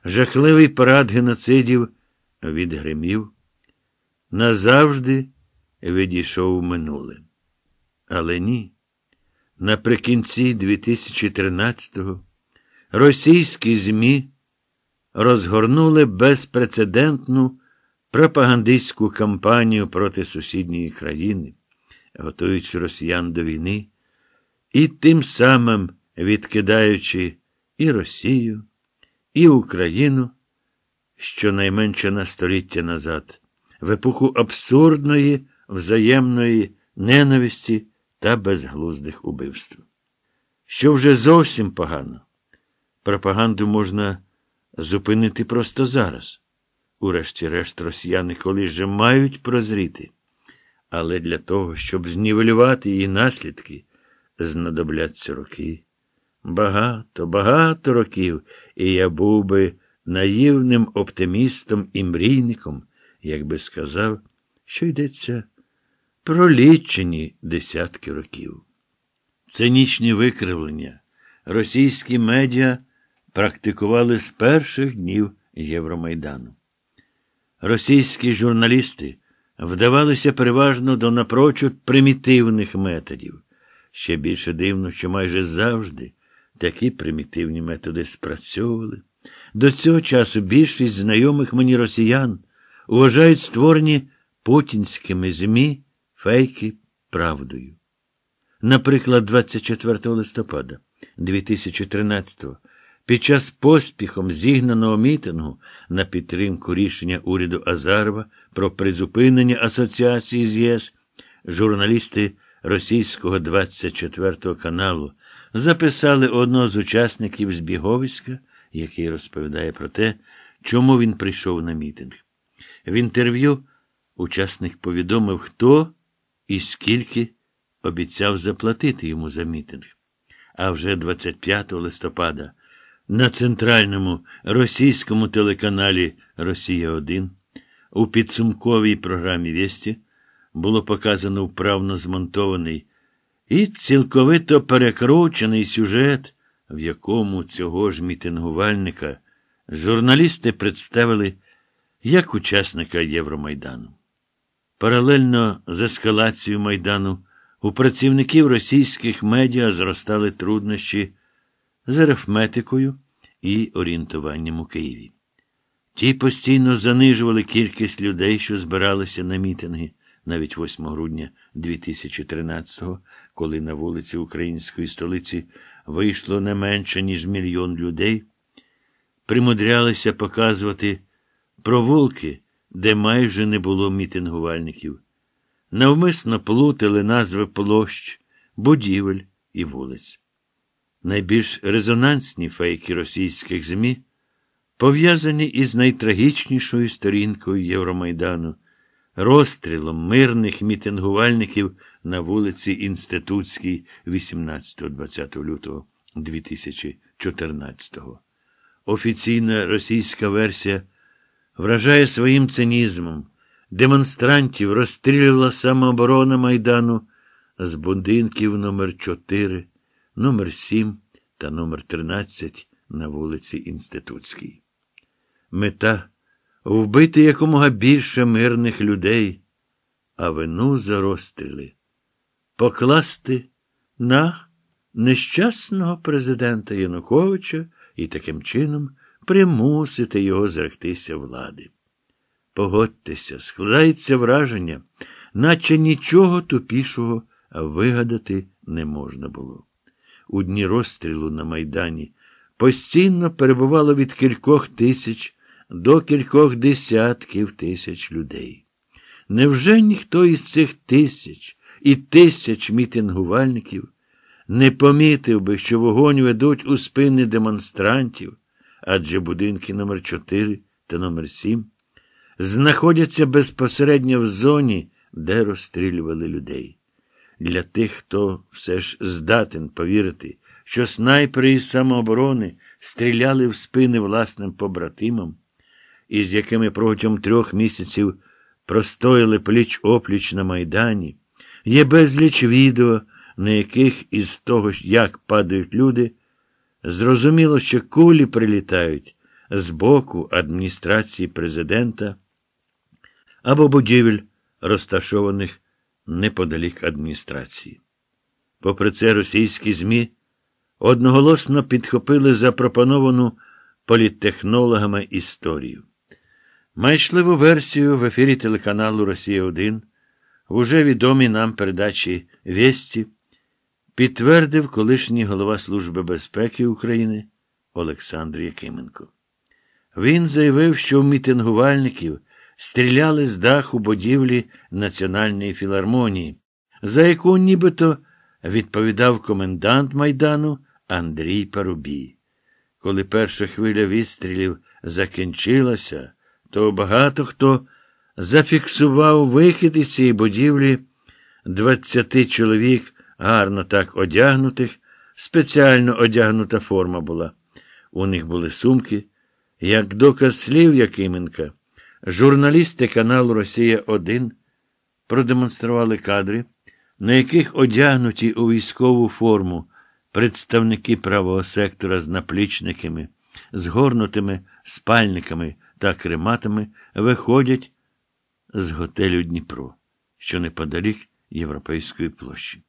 жахливий парад геноцидів відгримів назавжди відійшов в минуле. Але ні. Наприкінці 2013-го російські ЗМІ розгорнули безпрецедентну пропагандистську кампанію проти сусідньої країни, готуючи росіян до війни і тим самим відкидаючи і Росію, і Україну щонайменше на століття назад, в епоху абсурдної взаємної ненависті та безглуздих убивств. Що вже зовсім погано. Пропаганду можна зупинити просто зараз. Урешті-решт, росіяни колись же мають прозріти. Але для того, щоб знівелювати її наслідки, знадобляться роки. Багато, багато років, і я був би наївним оптимістом і мрійником, якби сказав, що йдеться про лічені десятки років. Цинічні викривлення, російські медіа практикували з перших днів Євромайдану. Російські журналісти вдавалися переважно до напрочуд примітивних методів. Ще більше дивно, що майже завжди такі примітивні методи спрацьовували. До цього часу більшість знайомих мені росіян вважають створені путінськими змі фейки правдою. Наприклад, 24 листопада 2013 року під час поспіхом зігнаного мітингу на підтримку рішення уряду Азарова про призупинення асоціації з ЄС журналісти російського 24 го каналу записали одного з учасників Збіговська, який розповідає про те, чому він прийшов на мітинг. В інтерв'ю учасник повідомив, хто і скільки обіцяв заплатити йому за мітинг. А вже 25 листопада на центральному російському телеканалі Росія 1 у підсумковій програмі Вєсті було показано вправно змонтований і цілковито перекручений сюжет, в якому цього ж мітингувальника журналісти представили як учасника Євромайдану. Паралельно з ескалацією майдану у працівників російських медіа зростали труднощі з арифметикою і орієнтуванням у Києві. Ті постійно занижували кількість людей, що збиралися на мітинги навіть 8 грудня 2013-го, коли на вулиці української столиці вийшло не менше, ніж мільйон людей, примудрялися показувати провулки, де майже не було мітингувальників. Навмисно плутали назви площ, будівель і вулиць найбільш резонансні фейки російських ЗМІ пов'язані із найтрагічнішою сторінкою Євромайдану розстрілом мирних мітингувальників на вулиці Інститутській 18-20 лютого 2014-го. Офіційна російська версія вражає своїм цинізмом. Демонстрантів розстрілила самооборона майдану з будинків номер 4 номер 7 та номер 13 на вулиці Інститутській. Мета вбити якомога більше мирних людей, а вину заростили, покласти на нещасного президента Януковича і таким чином примусити його зректися влади. Погодьтеся, складається враження, наче нічого тупішого вигадати не можна було у дні розстрілу на Майдані, постійно перебувало від кількох тисяч до кількох десятків тисяч людей. Невже ніхто із цих тисяч і тисяч мітингувальників не помітив би, що вогонь ведуть у спини демонстрантів, адже будинки номер 4 та номер 7 знаходяться безпосередньо в зоні, де розстрілювали людей для тих, хто все ж здатен повірити, що снайпери із самооборони стріляли в спини власним побратимам, із якими протягом трьох місяців простояли пліч опліч на Майдані, є безліч відео, на яких із того, як падають люди, зрозуміло, що кулі прилітають з боку адміністрації президента або будівель, розташованих неподалік адміністрації. Попри це, російські ЗМІ одноголосно підхопили запропоновану політтехнологами історію. Майшливу версію в ефірі телеканалу Росія 1 в уже відомій нам передачі Вєсті підтвердив колишній голова Служби безпеки України Олександр Якименко. Він заявив, що у мітингувальників стріляли з даху будівлі Національної філармонії, за яку нібито відповідав комендант майдану Андрій Парубій. Коли перша хвиля відстрілів закінчилася, то багато хто зафіксував вихід із цієї будівлі 20 чоловік, гарно так одягнутих, спеціально одягнута форма була. У них були сумки, як доказ слів Якименка. Журналісти каналу Росія 1 продемонстрували кадри, на яких одягнуті у військову форму представники правого сектора з наплічниками, згорнутими спальниками та крематами виходять з готелю Дніпро, що неподалік Європейської площі.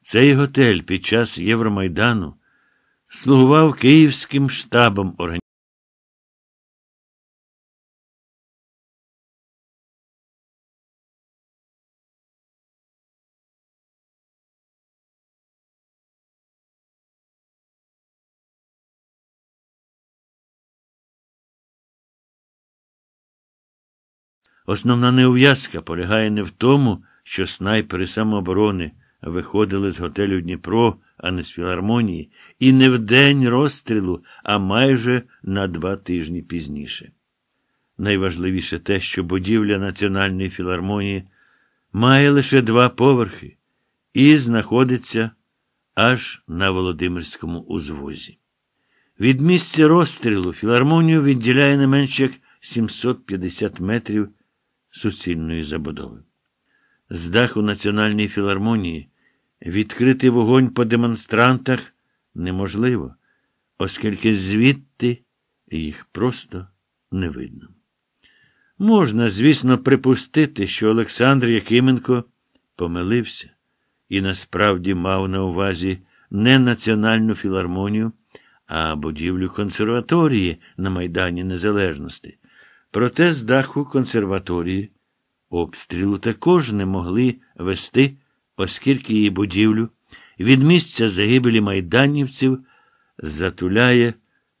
Цей готель під час Євромайдану слугував київським штабом організації. Основна неув'язка полягає не в тому, що снайпери самооборони виходили з готелю Дніпро, а не з філармонії, і не в день розстрілу, а майже на два тижні пізніше. Найважливіше те, що будівля Національної філармонії має лише два поверхи і знаходиться аж на Володимирському узвозі. Від місця розстрілу філармонію відділяє не менше як 750 метрів суцільної забудови. З даху Національної філармонії відкрити вогонь по демонстрантах неможливо, оскільки звідти їх просто не видно. Можна, звісно, припустити, що Олександр Якименко помилився і насправді мав на увазі не національну філармонію, а будівлю консерваторії на Майдані Незалежності. Проте з даху консерваторії обстрілу також не могли вести, оскільки її будівлю від місця загибелі майданівців затуляє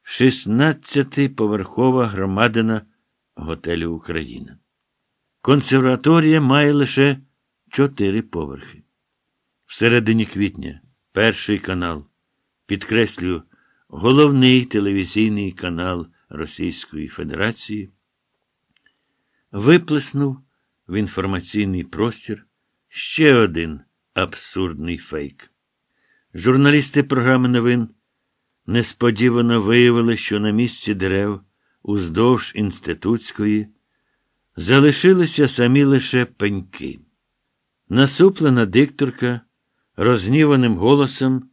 16-поверхова громадина готелю Україна. Консерваторія має лише чотири поверхи. В середині квітня перший канал. підкреслюю, головний телевізійний канал Російської Федерації виплеснув в інформаційний простір ще один абсурдний фейк. Журналісти програми новин несподівано виявили, що на місці дерев уздовж інститутської залишилися самі лише пеньки. Насуплена дикторка розніваним голосом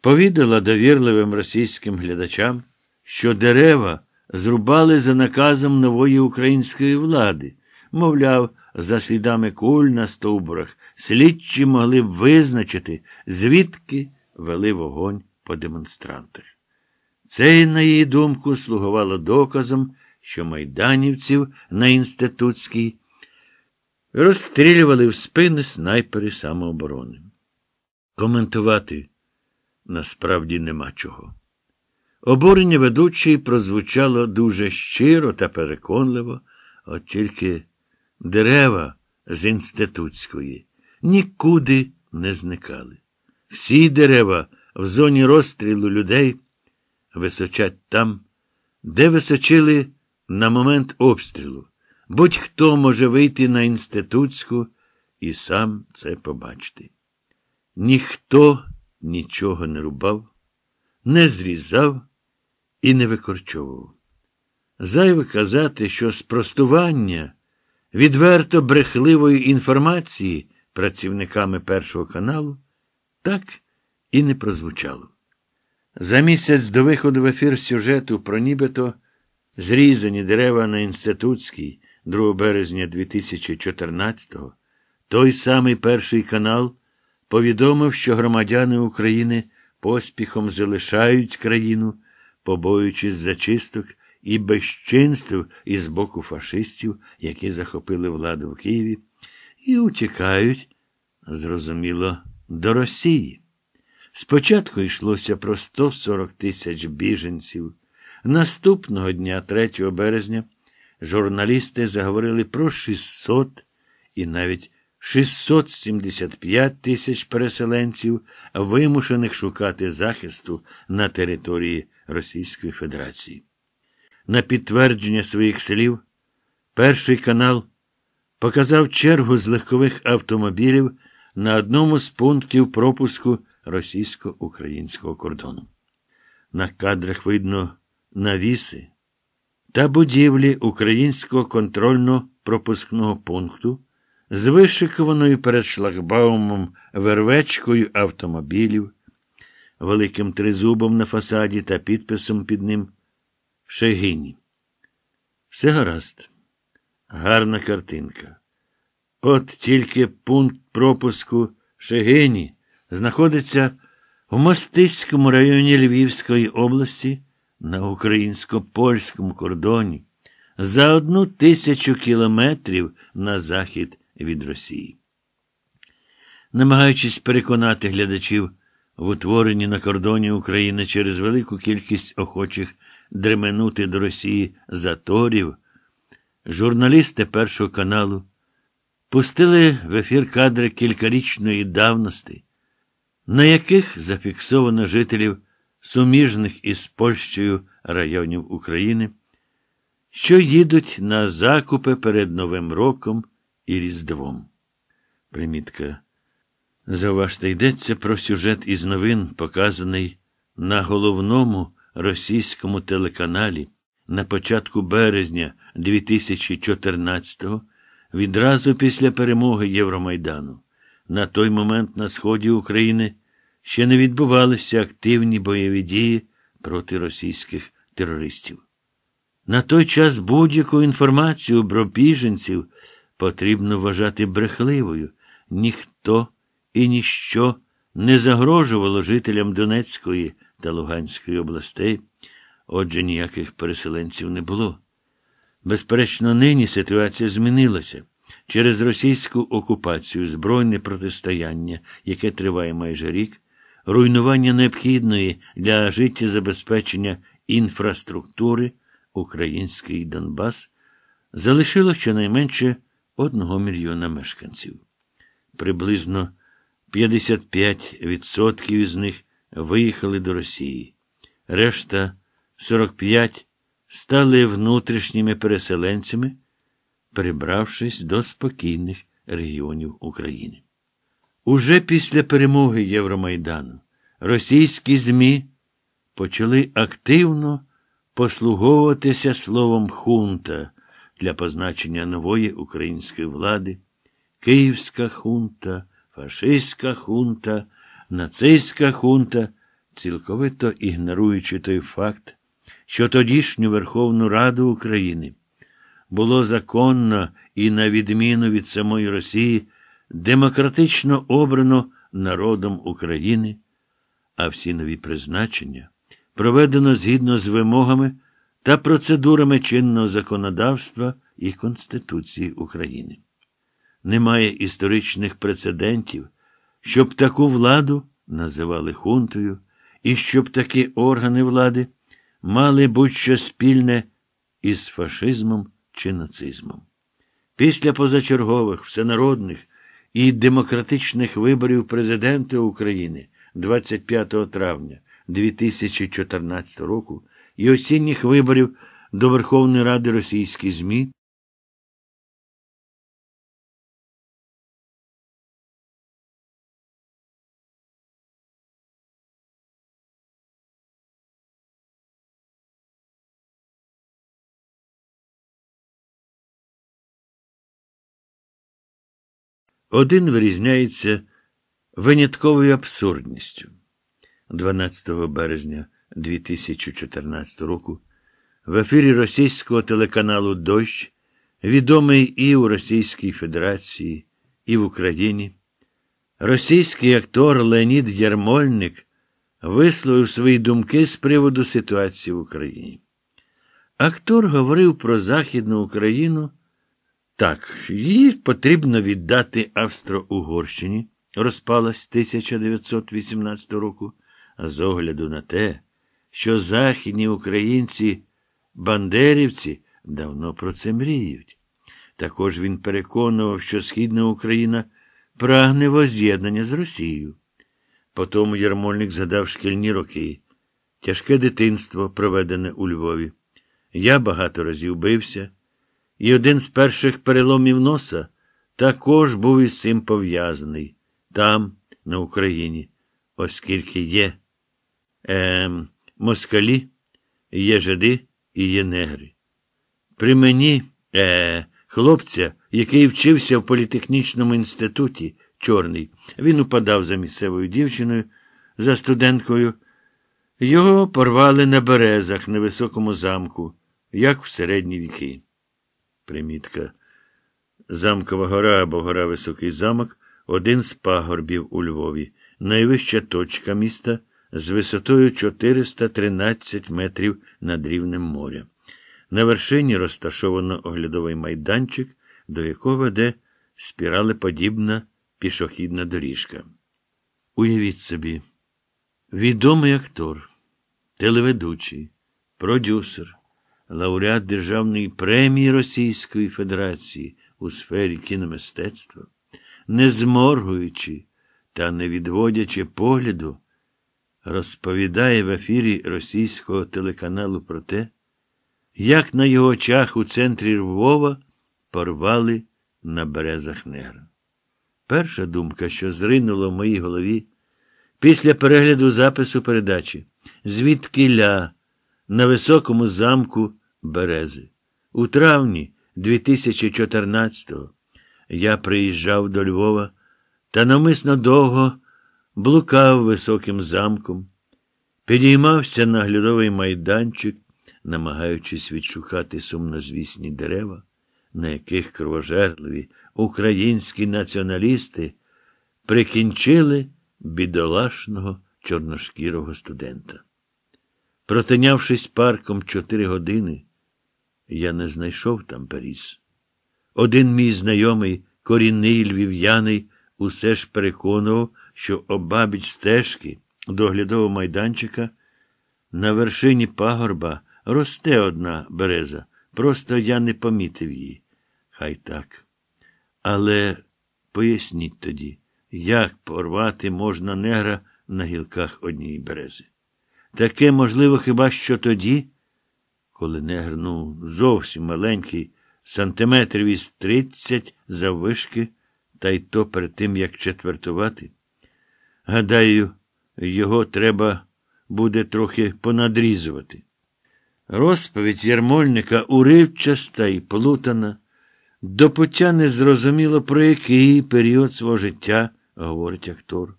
повідала довірливим російським глядачам, що дерева зрубали за наказом нової української влади. Мовляв, за слідами куль на стовбурах слідчі могли б визначити, звідки вели вогонь по демонстрантах. Це, на її думку, слугувало доказом, що майданівців на інститутській розстрілювали в спини снайпери самооборони. Коментувати насправді нема чого. Обурення ведучої прозвучало дуже щиро та переконливо, от тільки дерева з інститутської нікуди не зникали. Всі дерева в зоні розстрілу людей височать там, де височили на момент обстрілу. Будь-хто може вийти на інститутську і сам це побачити. Ніхто нічого не рубав, не зрізав і не викорчовував. Зайве казати, що спростування відверто брехливої інформації працівниками Першого каналу так і не прозвучало. За місяць до виходу в ефір сюжету про нібито зрізані дерева на інститутській 2 березня 2014-го, той самий Перший канал повідомив, що громадяни України поспіхом залишають країну побоюючись зачисток і безчинств із боку фашистів, які захопили владу в Києві, і утікають, зрозуміло, до Росії. Спочатку йшлося про 140 тисяч біженців. Наступного дня, 3 березня, журналісти заговорили про 600 і навіть 675 тисяч переселенців, вимушених шукати захисту на території Російської Федерації. На підтвердження своїх слів Перший канал показав чергу з легкових автомобілів на одному з пунктів пропуску російсько-українського кордону. На кадрах видно навіси та будівлі українського контрольно-пропускного пункту з вишикованою перед шлагбаумом вервечкою автомобілів великим тризубом на фасаді та підписом під ним Шегині. Все гаразд, гарна картинка. От тільки пункт пропуску Шегині знаходиться в Мостицькому районі Львівської області на українсько польському кордоні за одну тисячу кілометрів на захід від Росії. Намагаючись переконати глядачів в утворенні на кордоні України через велику кількість охочих дременути до Росії заторів, журналісти Першого каналу пустили в ефір кадри кількарічної давності, на яких зафіксовано жителів суміжних із Польщею районів України, що їдуть на закупи перед Новим роком і Різдвом. Примітка Зауважте, йдеться про сюжет із новин, показаний на головному російському телеканалі на початку березня 2014-го, відразу після перемоги Євромайдану. На той момент на сході України ще не відбувалися активні бойові дії проти російських терористів. На той час будь-яку інформацію про біженців потрібно вважати брехливою. Ніхто і ніщо не загрожувало жителям Донецької та Луганської областей, отже, ніяких переселенців не було. Безперечно, нині ситуація змінилася. Через російську окупацію, збройне протистояння, яке триває майже рік, руйнування необхідної для життєзабезпечення інфраструктури український Донбас залишило щонайменше одного мільйона мешканців. Приблизно 55% із них виїхали до Росії. Решта 45 стали внутрішніми переселенцями, прибравшись до спокійних регіонів України. Уже після перемоги Євромайдану російські ЗМІ почали активно послуговуватися словом хунта для позначення нової української влади, Київська хунта. Фашистська хунта, нацистська хунта, цілковито ігноруючи той факт, що тодішню Верховну Раду України було законно і, на відміну від самої Росії, демократично обрано народом України, а всі нові призначення проведено згідно з вимогами та процедурами чинного законодавства і Конституції України немає історичних прецедентів, щоб таку владу називали хунтою, і щоб такі органи влади мали будь-що спільне із фашизмом чи нацизмом. Після позачергових, всенародних і демократичних виборів президента України 25 травня 2014 року і осінніх виборів до Верховної Ради російських ЗМІ. Один вирізняється винятковою абсурдністю. 12 березня 2014 року в ефірі російського телеканалу Дощ, відомий і у Російській Федерації, і в Україні, російський актор Леонід Ярмольник висловив свої думки з приводу ситуації в Україні. Актор говорив про Західну Україну. Так, її потрібно віддати Австро-Угорщині, розпалась 1918 року, а з огляду на те, що західні українці, бандерівці, давно про це мріють. Також він переконував, що Східна Україна прагне воз'єднання з Росією. Потім Ярмольник згадав шкільні роки, тяжке дитинство, проведене у Львові. Я багато разів бився. І один з перших переломів носа також був із цим пов'язаний там, на Україні, оскільки є е, москалі, є жиди і є негри. При мені е, хлопця, який вчився в політехнічному інституті, чорний, він упадав за місцевою дівчиною, за студенткою. Його порвали на березах на високому замку, як в середні віки примітка. Замкова гора або гора Високий замок один з пагорбів у Львові, найвища точка міста з висотою 413 метрів над рівнем моря. На вершині розташовано оглядовий майданчик, до якого веде спіралеподібна пішохідна доріжка. Уявіть собі, відомий актор, телеведучий, продюсер лауреат Державної премії Російської Федерації у сфері кіномистецтва, не зморгуючи та не відводячи погляду, розповідає в ефірі російського телеканалу про те, як на його очах у центрі Львова порвали на березах негра. Перша думка, що зринула в моїй голові, після перегляду запису передачі, звідки на високому замку Берези. У травні 2014-го я приїжджав до Львова та намисно довго блукав високим замком, підіймався на глядовий майданчик, намагаючись відшукати сумнозвісні дерева, на яких кровожерливі українські націоналісти прикінчили бідолашного чорношкірого студента. Протинявшись парком чотири години. Я не знайшов там Паріс. Один мій знайомий, корінний львів'яний, усе ж переконував, що обабіч стежки доглядового майданчика на вершині пагорба росте одна береза. Просто я не помітив її. Хай так. Але поясніть тоді, як порвати можна негра на гілках однієї берези. Таке можливо хіба що тоді коли негр, ну, зовсім маленький, сантиметрів із тридцять заввишки, та й то перед тим, як четвертувати. Гадаю, його треба буде трохи понадрізувати. Розповідь ярмольника уривчаста і плутана, до пуття не зрозуміло, про який період свого життя, говорить актор,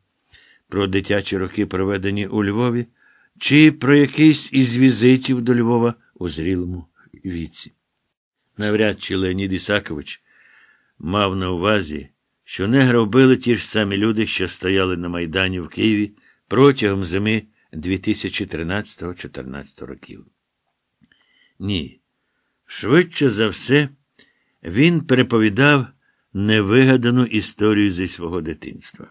про дитячі роки, проведені у Львові, чи про якийсь із візитів до Львова у зрілому віці. Навряд чи Леонід Ісакович мав на увазі, що негра вбили ті ж самі люди, що стояли на Майдані в Києві протягом зими 2013-14 років. Ні. Швидше за все, він переповідав невигадану історію зі свого дитинства.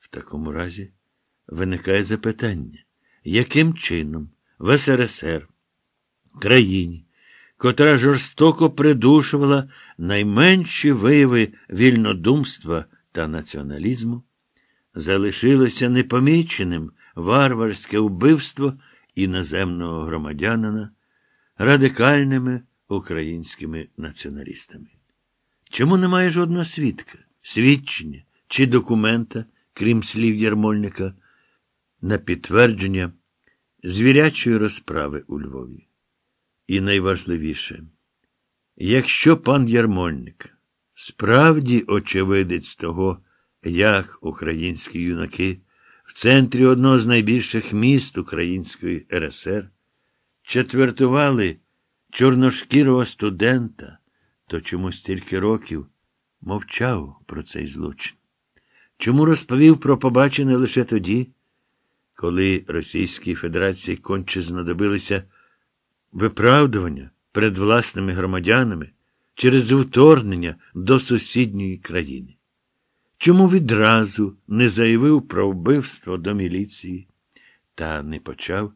В такому разі виникає запитання, яким чином в СРСР країні, котра жорстоко придушувала найменші вияви вільнодумства та націоналізму, залишилося непоміченим варварське вбивство іноземного громадянина радикальними українськими націоналістами. Чому немає жодного свідка, свідчення чи документа, крім слів ярмольника, на підтвердження звірячої розправи у Львові? І найважливіше, якщо пан Ярмольник справді очевидець того, як українські юнаки в центрі одного з найбільших міст Української РСР четвертували чорношкірого студента, то чому стільки років мовчав про цей злочин? Чому розповів про побачене лише тоді, коли Російській Федерації конче знадобилися? виправдування перед власними громадянами через вторгнення до сусідньої країни. Чому відразу не заявив про вбивство до міліції та не почав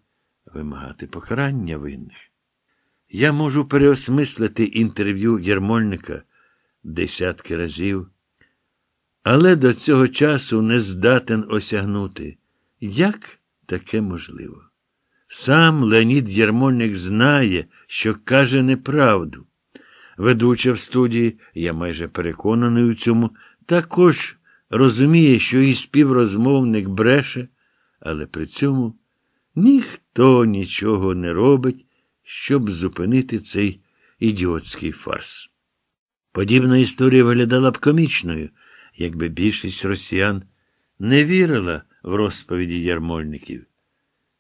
вимагати покарання винних? Я можу переосмислити інтерв'ю Єрмольника десятки разів, але до цього часу не здатен осягнути, як таке можливо. Сам Леонід Ярмольник знає, що каже неправду. Ведуча в студії, я майже переконаний у цьому, також розуміє, що і співрозмовник бреше, але при цьому ніхто нічого не робить, щоб зупинити цей ідіотський фарс. Подібна історія виглядала б комічною, якби більшість росіян не вірила в розповіді ярмольників.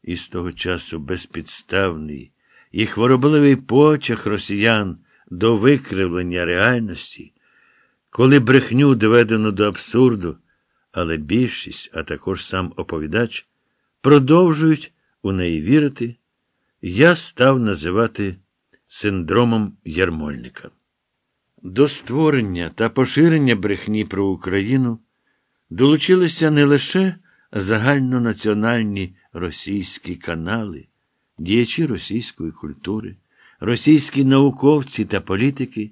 І з того часу безпідставний і хворобливий почах росіян до викривлення реальності, коли брехню доведено до абсурду, але більшість, а також сам оповідач, продовжують у неї вірити, я став називати синдромом ярмольника. До створення та поширення брехні про Україну долучилися не лише загальнонаціональні російські канали, діячі російської культури, російські науковці та політики,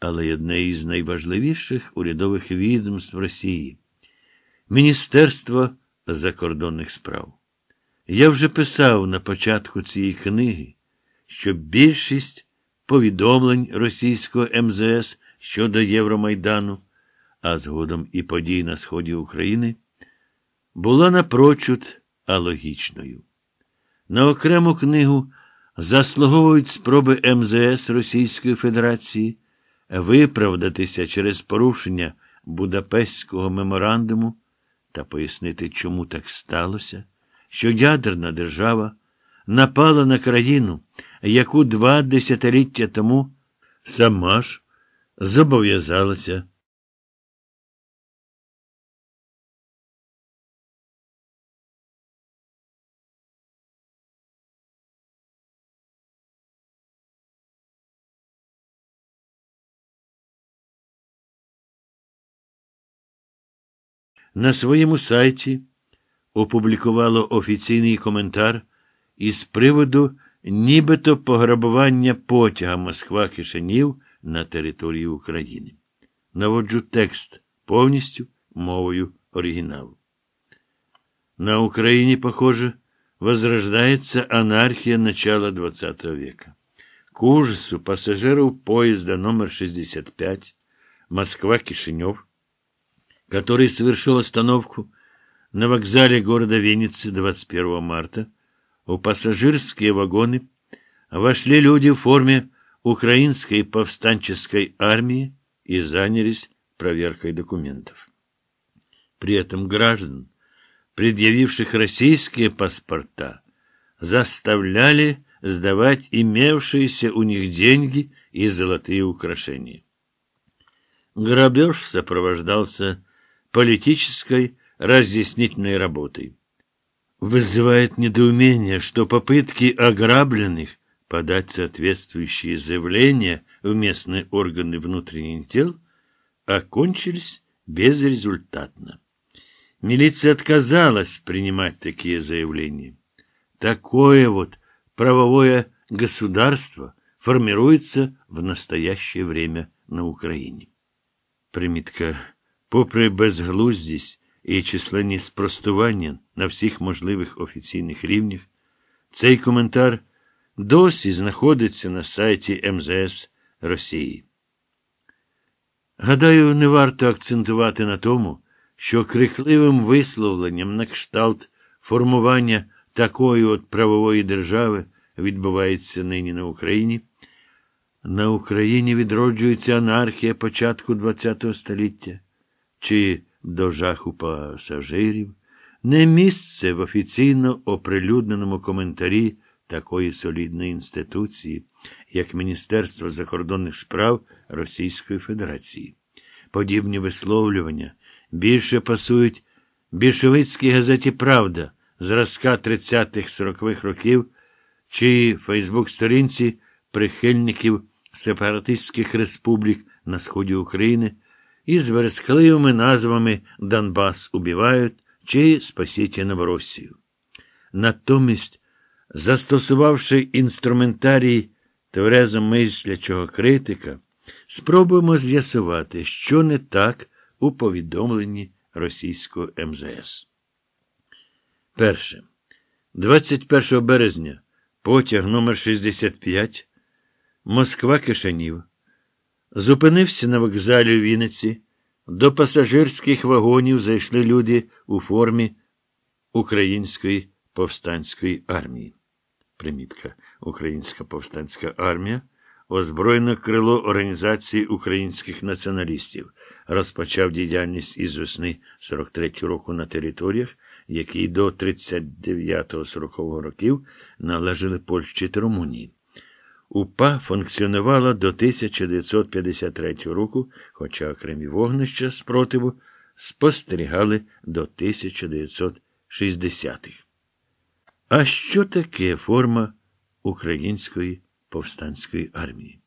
але й одне із найважливіших урядових відомств Росії Міністерство закордонних справ. Я вже писав на початку цієї книги, що більшість повідомлень російського МЗС щодо Євромайдану, а згодом і подій на сході України, була напрочуд а логічною. На окрему книгу заслуговують спроби МЗС Російської Федерації виправдатися через порушення Будапештського меморандуму та пояснити, чому так сталося, що ядерна держава напала на країну, яку два десятиліття тому сама ж зобов'язалася на своєму сайті опублікувало офіційний коментар із приводу нібито пограбування потяга Москва Кишинів на території України. Наводжу текст повністю мовою оригіналу. На Україні, похоже, возрождається анархія начала XX века. К ужасу пасажирів поїзда номер 65 Москва-Кишинев который совершил остановку на вокзале города Винницы 21 марта, у пассажирские вагоны вошли люди в форме украинской повстанческой армии и занялись проверкой документов. При этом граждан, предъявивших российские паспорта, заставляли сдавать имевшиеся у них деньги и золотые украшения. Грабеж сопровождался политической разъяснительной работой. Вызывает недоумение, что попытки ограбленных подать соответствующие заявления в местные органы внутренних дел окончились безрезультатно. Милиция отказалась принимать такие заявления. Такое вот правовое государство формируется в настоящее время на Украине. Примитка попри безглуздість і численні спростування на всіх можливих офіційних рівнях, цей коментар досі знаходиться на сайті МЗС Росії. Гадаю, не варто акцентувати на тому, що крихливим висловленням на кшталт формування такої от правової держави відбувається нині на Україні. На Україні відроджується анархія початку ХХ століття чи до жаху пасажирів, не місце в офіційно оприлюдненому коментарі такої солідної інституції, як Міністерство закордонних справ Російської Федерації. Подібні висловлювання більше пасують більшовицькій газеті Правда зразка 30-х-40-х років чи Фейсбук-сторінці прихильників сепаратистських республік на сході України із верескливими назвами Донбас убивають чи спасіть Новоросію. Натомість, застосувавши інструментарій тверезо мислячого критика, спробуємо з'ясувати, що не так у повідомленні російського МЗС. Перше. 21 березня потяг номер 65 Москва Кишинів Зупинився на вокзалі у Вінниці. До пасажирських вагонів зайшли люди у формі Української повстанської армії. Примітка Українська повстанська армія, озброєне крило Організації українських націоналістів, розпочав діяльність із весни 43 го року на територіях, які до 39-40 років належали Польщі та Румунії. УПА функціонувала до 1953 року, хоча окремі вогнища спротиву спостерігали до 1960-х. А що таке форма української повстанської армії?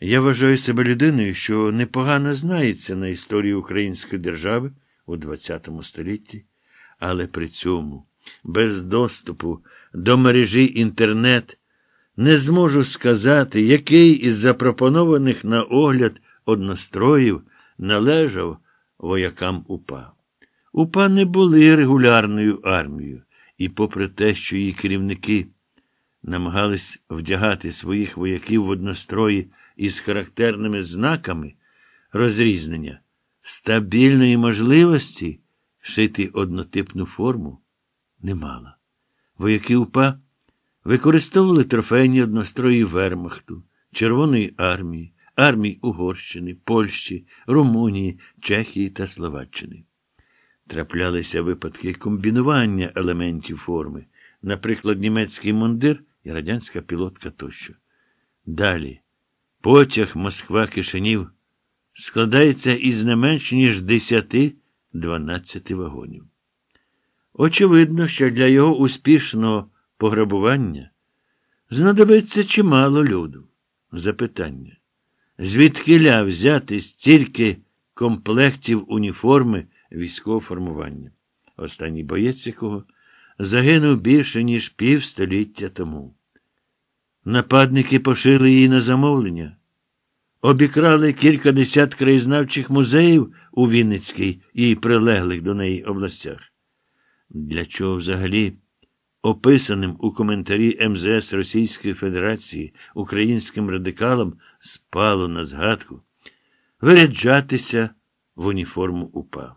Я вважаю себе людиною, що непогано знається на історії української держави у ХХ столітті, але при цьому без доступу до мережі інтернет. Не зможу сказати, який із запропонованих на огляд одностроїв належав воякам УПА. УПА не були регулярною армією, і, попри те, що її керівники намагались вдягати своїх вояків в однострої із характерними знаками розрізнення, стабільної можливості шити однотипну форму не мала. Вояки УПА Використовували трофейні однострої Вермахту, Червоної армії, армій Угорщини, Польщі, Румунії, Чехії та Словаччини. Траплялися випадки комбінування елементів форми, наприклад, німецький мундир і радянська пілотка тощо. Далі потяг Москва Кишинів складається із не менш ніж 10-12 вагонів. Очевидно, що для його успішного пограбування знадобиться чимало люду. Запитання. Звідкиля взяти стільки комплектів уніформи військового формування, останній боєць якого загинув більше, ніж півстоліття тому. Нападники пошили її на замовлення, обікрали кількадесят краєзнавчих музеїв у Вінницькій і прилеглих до неї областях. Для чого взагалі описаним у коментарі МЗС Російської Федерації українським радикалам спало на згадку виряджатися в уніформу УПА.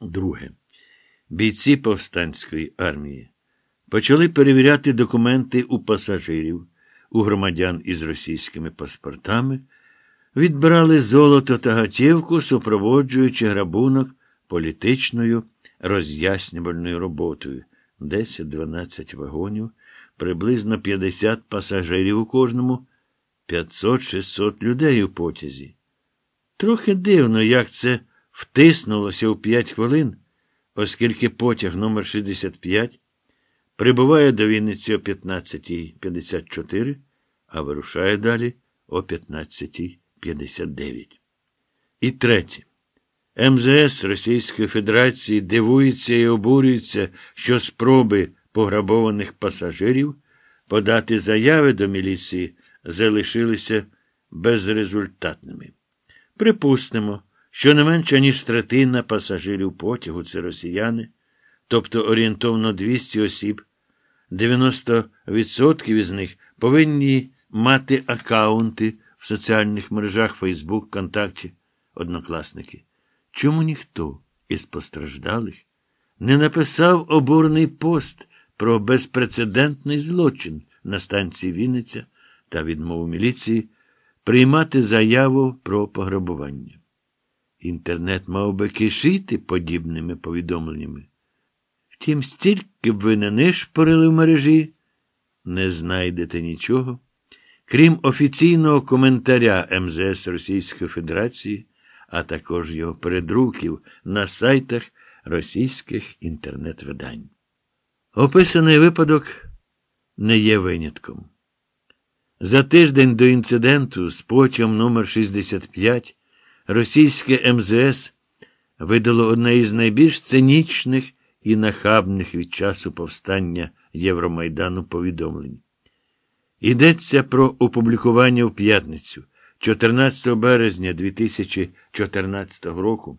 Друге. Бійці повстанської армії почали перевіряти документи у пасажирів, у громадян із російськими паспортами, відбирали золото та гатівку, супроводжуючи грабунок політичною роз'яснювальною роботою. 10-12 вагонів, приблизно 50 пасажирів у кожному, 500-600 людей у потязі. Трохи дивно, як це втиснулося у 5 хвилин, оскільки потяг номер 65 прибуває до Вінниці о 15.54, а вирушає далі о 15.59. І третє. МЗС Російської Федерації дивується і обурюється, що спроби пограбованих пасажирів подати заяви до міліції залишилися безрезультатними. Припустимо, що не менше ніж третина пасажирів потягу це росіяни, тобто орієнтовно 200 осіб, 90% із них повинні мати акаунти в соціальних мережах Facebook, ВКонтакті, однокласники. Чому ніхто із постраждалих не написав обурний пост про безпрецедентний злочин на станції Вінниця та відмову міліції приймати заяву про пограбування? Інтернет мав би кишити подібними повідомленнями. Втім, стільки б ви не нишпорили в мережі, не знайдете нічого, крім офіційного коментаря МЗС Російської Федерації а також його передруків на сайтах російських інтернет-видань. Описаний випадок не є винятком. За тиждень до інциденту з потягом номер 65 російське МЗС ем видало одне із найбільш цинічних і нахабних від часу повстання Євромайдану повідомлень. Йдеться про опублікування в п'ятницю. 14 березня 2014 року